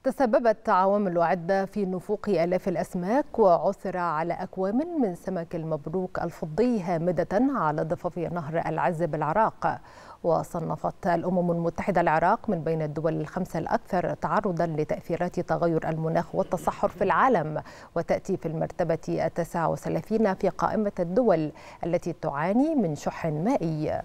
تسببت عوامل عدة في نفوق آلاف الأسماك وعثر على أكوام من سمك المبروك الفضي هامدة على ضفاف نهر العز بالعراق وصنفت الأمم المتحدة العراق من بين الدول الخمسة الأكثر تعرضا لتأثيرات تغير المناخ والتصحر في العالم وتأتي في المرتبة التسعة وثلاثين في قائمة الدول التي تعاني من شح مائي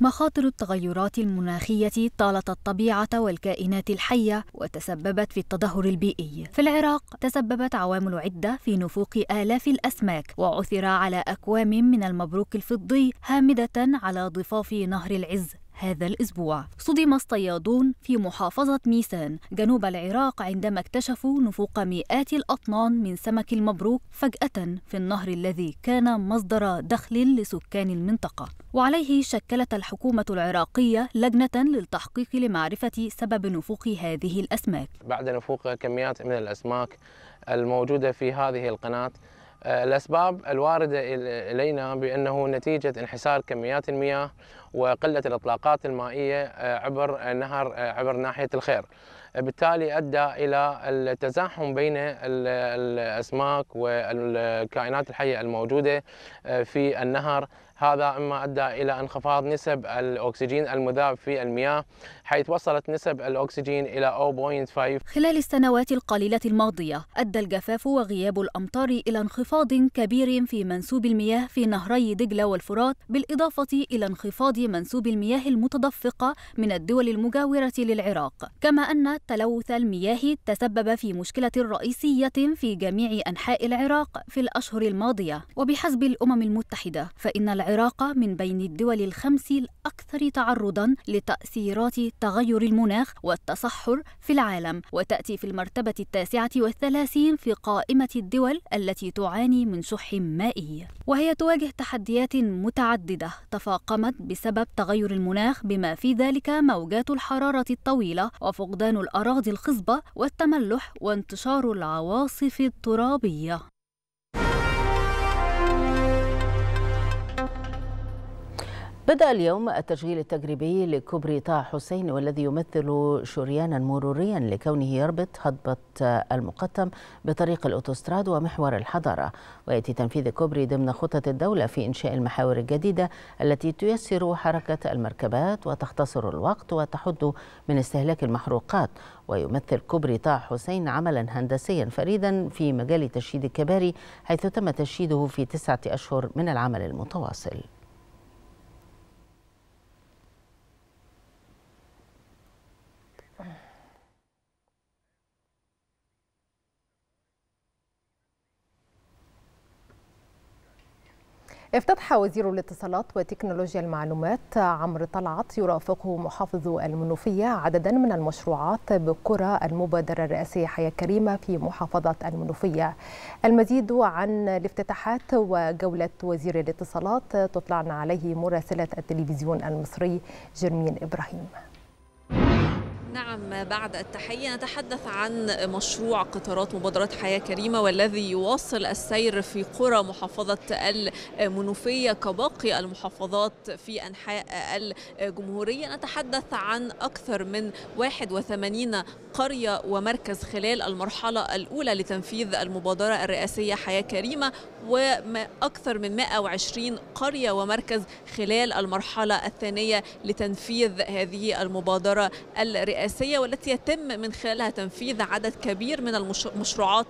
مخاطر التغيرات المناخية طالت الطبيعة والكائنات الحية وتسببت في التدهور البيئي. في العراق تسببت عوامل عدة في نفوق آلاف الأسماك وعثر على أكوام من المبروك الفضي هامدة على ضفاف نهر العز هذا الأسبوع صدم الصيادون في محافظة ميسان جنوب العراق عندما اكتشفوا نفوق مئات الأطنان من سمك المبروك فجأة في النهر الذي كان مصدر دخل لسكان المنطقة وعليه شكلت الحكومة العراقية لجنة للتحقيق لمعرفة سبب نفوق هذه الأسماك بعد نفوق كميات من الأسماك الموجودة في هذه القناة آه، الأسباب الواردة إلينا بأنه نتيجة انحسار كميات المياه وقلة الإطلاقات المائية آه، عبر نهر آه، عبر ناحية الخير بالتالي أدى إلى التزاحم بين الأسماك والكائنات الحية الموجودة في النهر هذا إما أدى إلى انخفاض نسب الأكسجين المذاب في المياه حيث وصلت نسب الأكسجين إلى 0.5 خلال السنوات القليلة الماضية أدى الجفاف وغياب الأمطار إلى انخفاض كبير في منسوب المياه في نهري دجلة والفرات بالإضافة إلى انخفاض منسوب المياه المتدفقة من الدول المجاورة للعراق كما أن تلوث المياه تسبب في مشكلة رئيسية في جميع أنحاء العراق في الأشهر الماضية وبحسب الأمم المتحدة فإن العراق من بين الدول الخمس الأكثر تعرضاً لتأثيرات تغير المناخ والتصحر في العالم وتأتي في المرتبة التاسعة والثلاثين في قائمة الدول التي تعاني من شح مائي وهي تواجه تحديات متعددة تفاقمت بسبب تغير المناخ بما في ذلك موجات الحرارة الطويلة وفقدان الأراضي الخصبة والتملح وانتشار العواصف الترابية بدأ اليوم التشغيل التجريبي لكوبري طه حسين والذي يمثل شريانا مروريا لكونه يربط هضبة المقطم بطريق الأوتوستراد ومحور الحضارة ويأتي تنفيذ كوبري ضمن خطة الدولة في إنشاء المحاور الجديدة التي تيسر حركة المركبات وتختصر الوقت وتحد من استهلاك المحروقات ويمثل كوبري طه حسين عملا هندسيا فريدا في مجال تشييد الكباري حيث تم تشييده في تسعة أشهر من العمل المتواصل افتتح وزير الاتصالات وتكنولوجيا المعلومات عمرو طلعت يرافقه محافظ المنوفية عددا من المشروعات بقرى المبادرة الرئاسية حياة كريمة في محافظة المنوفية المزيد عن الافتتاحات وجولة وزير الاتصالات تطلعنا عليه مراسلة التلفزيون المصري جرمين إبراهيم نعم بعد التحية نتحدث عن مشروع قطارات مبادرة حياة كريمة والذي يواصل السير في قرى محافظة المنوفية كباقي المحافظات في أنحاء الجمهورية نتحدث عن أكثر من 81 قرية ومركز خلال المرحلة الأولى لتنفيذ المبادرة الرئاسية حياة كريمة وأكثر من 120 قرية ومركز خلال المرحلة الثانية لتنفيذ هذه المبادرة الرئاسية الرئاسية والتي يتم من خلالها تنفيذ عدد كبير من المشروعات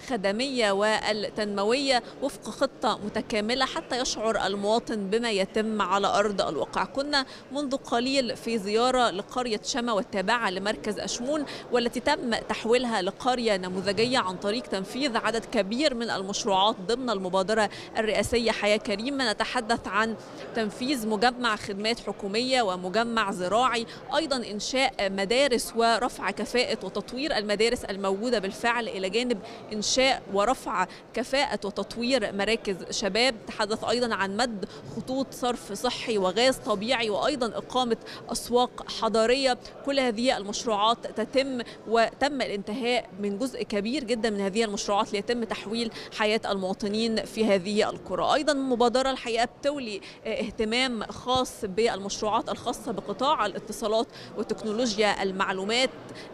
الخدمية والتنموية وفق خطة متكاملة حتى يشعر المواطن بما يتم على أرض الواقع كنا منذ قليل في زيارة لقرية شما والتابعة لمركز أشمون والتي تم تحويلها لقرية نموذجية عن طريق تنفيذ عدد كبير من المشروعات ضمن المبادرة الرئاسية حياة كريمة نتحدث عن تنفيذ مجمع خدمات حكومية ومجمع زراعي أيضا إنشاء مدينة المدارس ورفع كفاءة وتطوير المدارس الموجودة بالفعل إلى جانب إنشاء ورفع كفاءة وتطوير مراكز شباب تحدث أيضا عن مد خطوط صرف صحي وغاز طبيعي وأيضا إقامة أسواق حضارية كل هذه المشروعات تتم وتم الانتهاء من جزء كبير جدا من هذه المشروعات ليتم تحويل حياة المواطنين في هذه القرى أيضا مبادرة الحقيقة بتولي اهتمام خاص بالمشروعات الخاصة بقطاع الاتصالات وتكنولوجيا المعلومات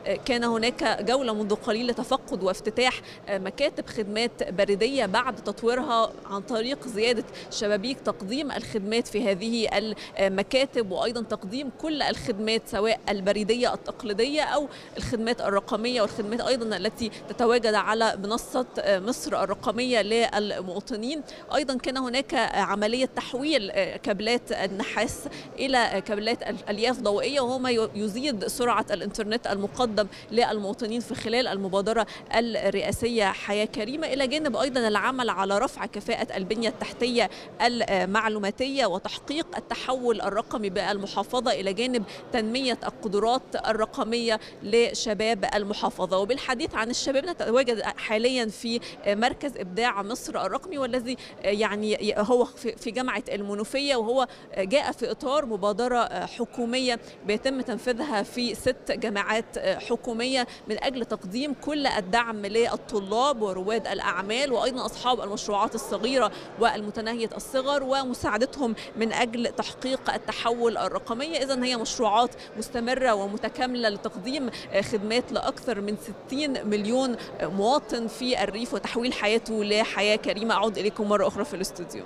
آه، كان هناك جولة منذ قليل لتفقد وافتتاح آه، مكاتب خدمات بريدية بعد تطويرها عن طريق زيادة شبابيك تقديم الخدمات في هذه المكاتب وأيضا تقديم كل الخدمات سواء البريدية التقليدية أو الخدمات الرقمية والخدمات أيضا التي تتواجد على منصة آه، مصر الرقمية للمواطنين أيضا كان هناك عملية تحويل كابلات النحاس إلى كابلات الألياف ضوئية وهو ما يزيد سرعة سرعة الإنترنت المقدم للمواطنين في خلال المبادرة الرئاسية حياة كريمة إلى جانب أيضا العمل على رفع كفاءة البنية التحتية المعلوماتية وتحقيق التحول الرقمي بالمحافظة إلى جانب تنمية القدرات الرقمية لشباب المحافظة وبالحديث عن الشباب نتواجد حاليا في مركز إبداع مصر الرقمي والذي يعني هو في جامعة المنوفية وهو جاء في إطار مبادرة حكومية بيتم تنفيذها في ست جامعات آه، حكوميه من اجل تقديم كل الدعم للطلاب ورواد الاعمال وايضا اصحاب المشروعات الصغيره والمتناهيه الصغر ومساعدتهم من اجل تحقيق التحول الرقمي اذا هي مشروعات مستمره ومتكامله لتقديم آه، خدمات لاكثر من 60 مليون آه، مواطن في الريف وتحويل حياته لحياه كريمه اعود اليكم مره اخرى في الاستوديو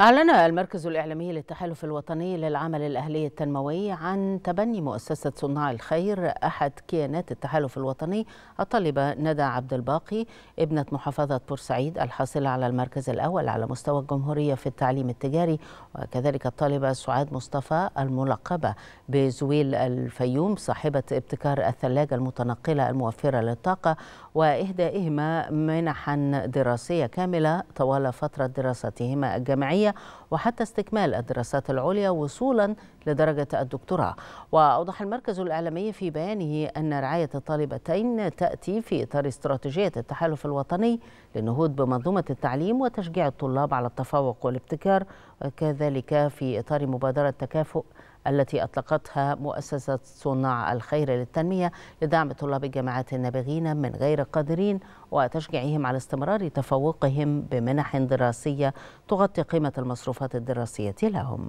أعلن المركز الإعلامي للتحالف الوطني للعمل الأهلي التنموي عن تبني مؤسسة صناع الخير أحد كيانات التحالف الوطني الطالبة ندى عبد الباقي ابنة محافظة بورسعيد الحاصلة على المركز الأول على مستوى الجمهورية في التعليم التجاري وكذلك الطالبة سعاد مصطفى الملقبة بزويل الفيوم صاحبة ابتكار الثلاجة المتنقلة الموفرة للطاقة وإهدائهما منحا دراسية كاملة طوال فترة دراستهما الجامعية وحتى استكمال الدراسات العليا وصولا لدرجة الدكتوراه وأوضح المركز الإعلامي في بيانه أن رعاية الطالبتين تأتي في إطار استراتيجية التحالف الوطني للنهوض بمنظومة التعليم وتشجيع الطلاب على التفوق والابتكار وكذلك في إطار مبادرة تكافؤ التي أطلقتها مؤسسة صناع الخير للتنمية لدعم طلاب الجامعات النابغين من غير قادرين وتشجيعهم على استمرار تفوقهم بمنح دراسية تغطي قيمة المصروفات الدراسية لهم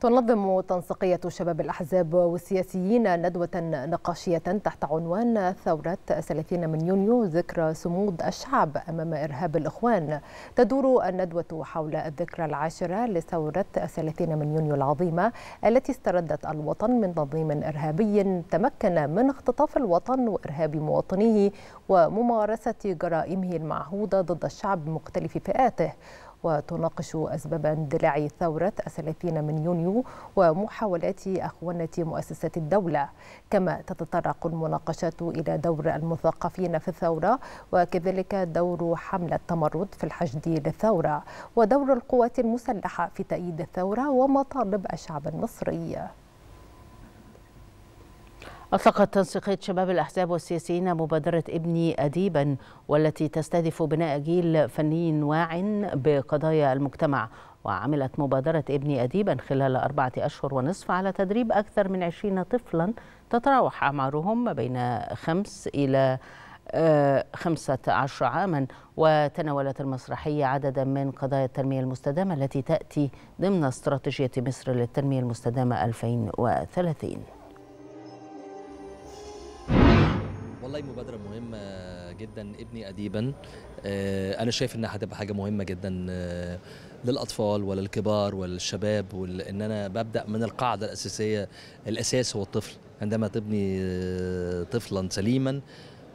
تنظم تنسيقية شباب الأحزاب والسياسيين ندوة نقاشية تحت عنوان ثورة 30 من يونيو ذكرى صمود الشعب أمام إرهاب الإخوان تدور الندوة حول الذكرى العاشرة لثورة 30 من يونيو العظيمة التي استردت الوطن من تنظيم إرهابي تمكن من اختطاف الوطن وإرهاب مواطنيه وممارسة جرائمه المعهودة ضد الشعب بمختلف فئاته وتناقش أسباب اندلاع ثورة الثلاثين من يونيو ومحاولات أخوانة مؤسسات الدولة كما تتطرق المناقشات إلى دور المثقفين في الثورة وكذلك دور حملة التمرد في الحشد للثورة ودور القوات المسلحة في تأييد الثورة ومطالب الشعب المصري أطلقت تنسيقية شباب الأحزاب والسياسيين مبادرة ابني أديبا والتي تستهدف بناء جيل فني واع بقضايا المجتمع وعملت مبادرة ابني أديبا خلال أربعة أشهر ونصف على تدريب أكثر من عشرين طفلا تتراوح أعمارهم ما بين خمس إلى آه، خمسة عشر عاما وتناولت المسرحية عددا من قضايا التنمية المستدامة التي تأتي ضمن استراتيجية مصر للتنمية المستدامة 2030 والله مبادرة مهمة جدا ابني أديبا آه، أنا شايف إنها هتبقى حاجة مهمة جدا آه، للأطفال وللكبار وللشباب وإن أنا ببدأ من القاعدة الأساسية الأساس هو الطفل عندما تبني آه، طفلا سليما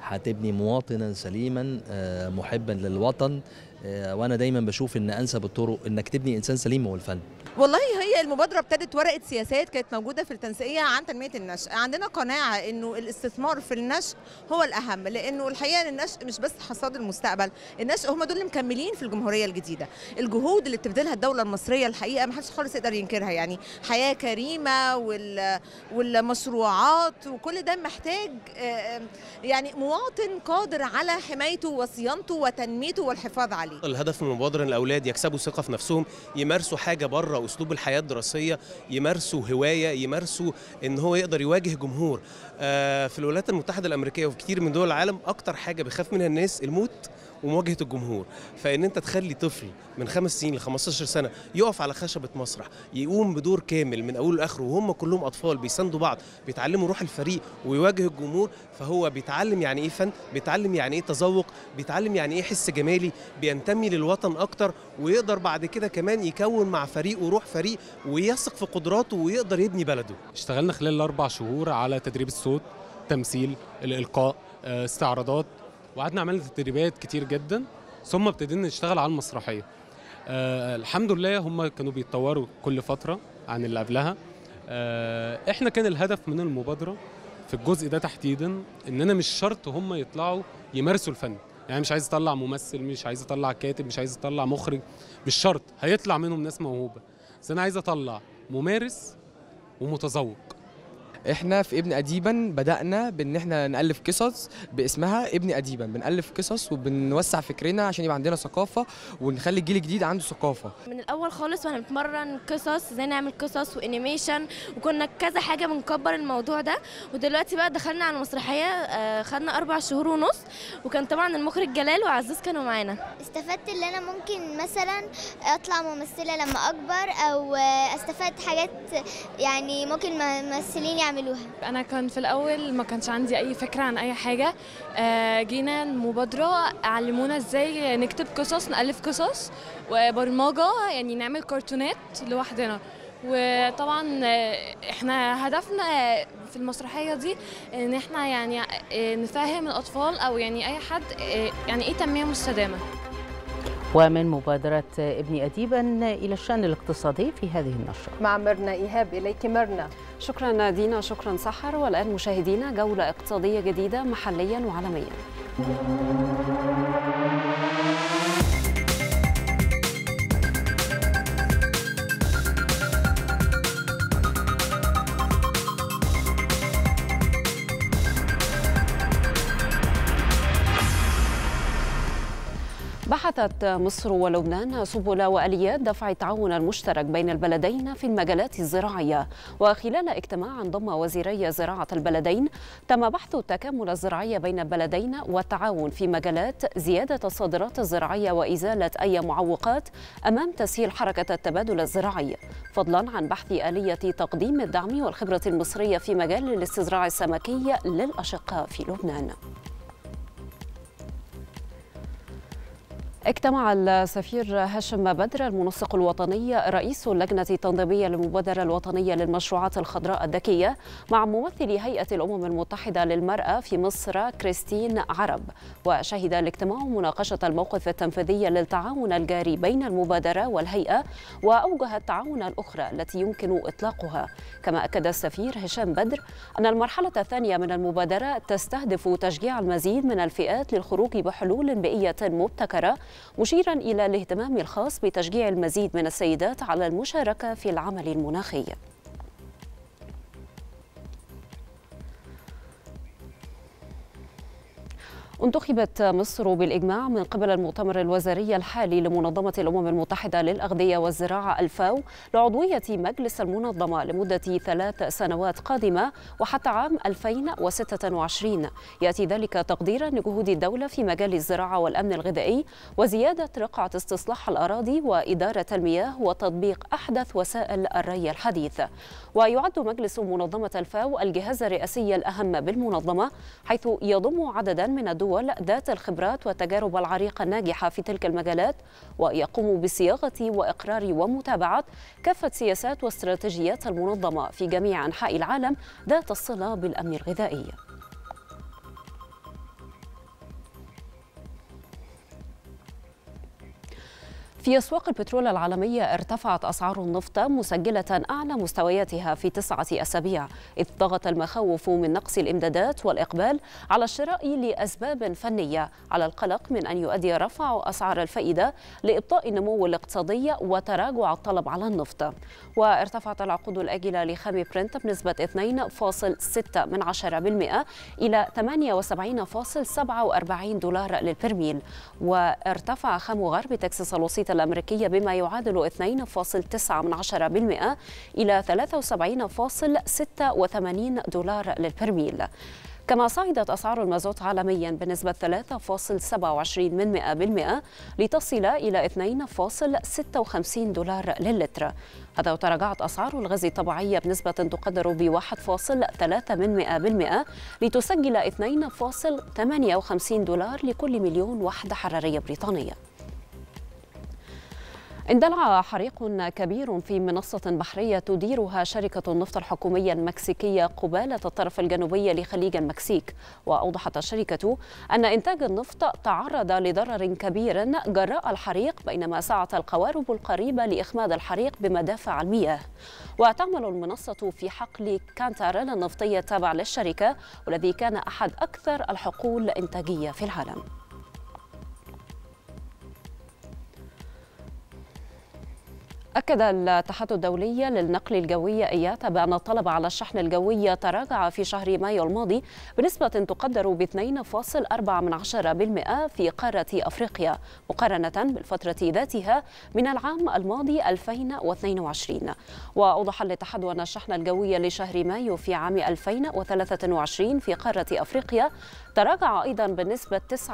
هتبني مواطنا سليما محبا للوطن وانا دايما بشوف ان انسب الطرق انك تبني انسان سليم هو الفن والله المبادره ابتدت ورقه سياسات كانت موجوده في التنسيقيه عن تنميه النشء عندنا قناعه انه الاستثمار في النشء هو الاهم لانه الحقيقه النشء مش بس حصاد المستقبل النشء هم دول اللي مكملين في الجمهوريه الجديده الجهود اللي بتبذلها الدوله المصريه الحقيقه ما حدش خالص يقدر ينكرها يعني حياه كريمه وال... والمشروعات وكل ده محتاج آه، آه، يعني مواطن قادر على حمايته وصيانته وتنميته والحفاظ عليه الهدف من المبادره ان الاولاد يكسبوا ثقه في نفسهم يمارسوا حاجه بره اسلوب الحياه دراسيه يمارسوا هوايه يمارسوا ان هو يقدر يواجه جمهور آه، في الولايات المتحده الامريكيه وفي كتير من دول العالم اكتر حاجه بيخاف منها الناس الموت ومواجهه الجمهور فان انت تخلي طفل من خمس سنين ل 15 سنه يقف على خشبه مسرح يقوم بدور كامل من اوله لاخره وهم كلهم اطفال بيساندوا بعض بيتعلموا روح الفريق ويواجه الجمهور فهو بيتعلم يعني ايه فن بيتعلم يعني ايه تذوق بيتعلم يعني ايه حس جمالي بينتمي للوطن اكتر ويقدر بعد كده كمان يكون مع فريق وروح فريق ويثق في قدراته ويقدر يبني بلده اشتغلنا خلال الاربع شهور على تدريب الصوت تمثيل الالقاء آه، استعراضات وقعدنا عملنا تدريبات كتير جدا ثم ابتدينا نشتغل على المسرحيه آه الحمد لله هم كانوا بيتطوروا كل فتره عن اللي قبلها آه احنا كان الهدف من المبادره في الجزء ده تحديدا ان انا مش شرط هم يطلعوا يمارسوا الفن يعني مش عايز اطلع ممثل مش عايز اطلع كاتب مش عايز اطلع مخرج مش شرط هيطلع منهم ناس موهوبه بس انا عايز اطلع ممارس ومتذوق احنا في ابن اديبا بدانا بان احنا نالف قصص باسمها ابن اديبا بنالف قصص وبنوسع فكرنا عشان يبقى عندنا ثقافه ونخلي الجيل الجديد عنده ثقافه من الاول خالص واحنا بنتمرن قصص ازاي نعمل قصص وانيميشن وكنا كذا حاجه بنكبر الموضوع ده ودلوقتي بقى دخلنا على المسرحيه آه، خدنا اربع شهور ونص وكان طبعا المخرج جلال وعزيز كانوا معانا استفدت ان انا ممكن مثلا اطلع ممثله لما اكبر او آه، استفاد حاجات يعني ممكن ممثلين يعملوا عملوها انا كان في الاول ما كانش عندي اي فكره عن اي حاجه آه، جينا المبادرة علمونا ازاي نكتب قصص نالف قصص وبرمجه يعني نعمل كرتونات لوحدنا وطبعا آه، احنا هدفنا في المسرحيه دي ان احنا يعني آه، نفهم الاطفال او يعني اي حد يعني ايه تنميه مستدامه ومن مبادرة ابن أديبا إلى الشأن الاقتصادي في هذه النشرة مع مرنا إيهاب إليك مرنا شكرا دينا شكرا سحر والآن مشاهدينا جولة اقتصادية جديدة محليا وعالميا بحثت مصر ولبنان سبل واليات دفع التعاون المشترك بين البلدين في المجالات الزراعيه وخلال اجتماع ضم وزيري زراعه البلدين تم بحث التكامل الزراعي بين البلدين والتعاون في مجالات زياده الصادرات الزراعيه وازاله اي معوقات امام تسهيل حركه التبادل الزراعي فضلا عن بحث اليه تقديم الدعم والخبره المصريه في مجال الاستزراع السمكي للاشقاء في لبنان اجتمع السفير هاشم بدر المنسق الوطني رئيس اللجنة التنظيمية للمبادرة الوطنية للمشروعات الخضراء الذكية مع ممثل هيئة الأمم المتحدة للمرأة في مصر كريستين عرب وشهد الاجتماع مناقشة الموقف التنفيذي للتعاون الجاري بين المبادرة والهيئة وأوجه التعاون الأخرى التي يمكن إطلاقها كما أكد السفير هشام بدر أن المرحلة الثانية من المبادرة تستهدف تشجيع المزيد من الفئات للخروج بحلول بيئية مبتكرة مشيرا إلى الاهتمام الخاص بتشجيع المزيد من السيدات على المشاركة في العمل المناخي انتخبت مصر بالإجماع من قبل المؤتمر الوزاري الحالي لمنظمة الأمم المتحدة للأغذية والزراعة الفاو لعضوية مجلس المنظمة لمدة ثلاث سنوات قادمة وحتى عام 2026 يأتي ذلك تقديرا لجهود الدولة في مجال الزراعة والأمن الغذائي وزيادة رقعة استصلاح الأراضي وإدارة المياه وتطبيق أحدث وسائل الري الحديث ويعد مجلس منظمة الفاو الجهاز الرئاسي الأهم بالمنظمة حيث يضم عددا من الدول دول ذات الخبرات والتجارب العريقة الناجحة في تلك المجالات ويقوم بصياغة وإقرار ومتابعة كافة سياسات واستراتيجيات المنظمة في جميع أنحاء العالم ذات الصلة بالأمن الغذائي في أسواق البترول العالمية ارتفعت أسعار النفط مسجلة أعلى مستوياتها في تسعة أسابيع إذ ضغط المخاوف من نقص الإمدادات والإقبال على الشراء لأسباب فنية على القلق من أن يؤدي رفع أسعار الفائدة لإبطاء النمو الاقتصادي وتراجع الطلب على النفط وارتفعت العقود الآجلة لخام برنت بنسبة 2.6 من إلى 78.47 دولار للبرميل وارتفع خام غرب تكساس الوسيط الأمريكية بما يعادل 2.9% إلى 73.86 دولار للبرميل كما صعدت أسعار المازوت عالميا بنسبة 3.27% لتصل إلى 2.56 دولار للتر هذا وتراجعت أسعار الغاز الطبيعي بنسبة تقدر ب 1.3% لتسجل 2.58 دولار لكل مليون وحدة حرارية بريطانية اندلع حريق كبير في منصة بحرية تديرها شركة النفط الحكومية المكسيكية قبالة الطرف الجنوبي لخليج المكسيك وأوضحت الشركة أن إنتاج النفط تعرض لضرر كبير جراء الحريق بينما سعت القوارب القريبة لإخماد الحريق بمدافع المياه وتعمل المنصة في حقل كانتاريلا النفطية التابع للشركة والذي كان أحد أكثر الحقول إنتاجية في العالم أكد الاتحاد الدولي للنقل الجوي إياتا بأن الطلب على الشحن الجوي تراجع في شهر مايو الماضي بنسبة تقدر ب 2.4% في قارة أفريقيا مقارنة بالفترة ذاتها من العام الماضي 2022 وأوضح الاتحاد أن الشحن الجوي لشهر مايو في عام 2023 في قارة أفريقيا تراجع أيضا بنسبة 9%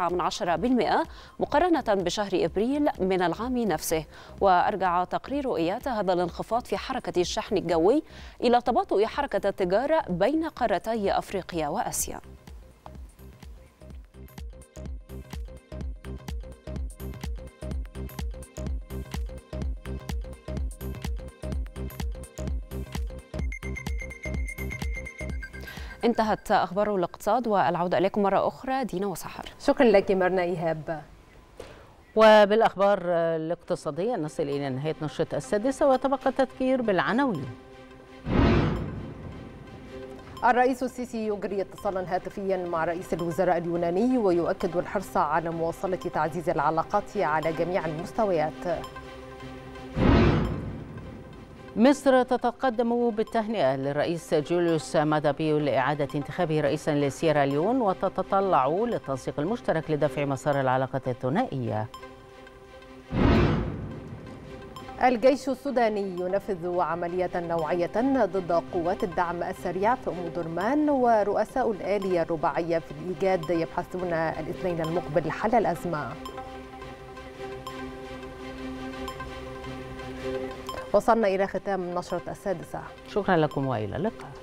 مقارنة بشهر إبريل من العام نفسه وأرجع تقرير رؤية هذا الانخفاض في حركة الشحن الجوي إلى تباطؤ حركة التجارة بين قارتي أفريقيا وآسيا انتهت أخبار الاقتصاد والعودة إليكم مرة أخرى دينا وسحر شكرا لك مرنا إيهاب وبالأخبار الاقتصادية نصل إلى نهاية نشرة السادسة وتبقى التذكير بالعناوين الرئيس السيسي يجري اتصالا هاتفيا مع رئيس الوزراء اليوناني ويؤكد الحرص على مواصلة تعزيز العلاقات على جميع المستويات مصر تتقدم بالتهنئة للرئيس جوليوس مادابيو لإعادة انتخابه رئيسا لسيراليون وتتطلع للتنسيق المشترك لدفع مسار العلاقة الثنائية الجيش السوداني ينفذ عملية نوعية ضد قوات الدعم السريع في أم درمان ورؤساء الآلية الرباعية في الإيجاد يبحثون الاثنين المقبل حل الأزمة وصلنا إلى ختام نشرة السادسة شكرا لكم وإلى اللقاء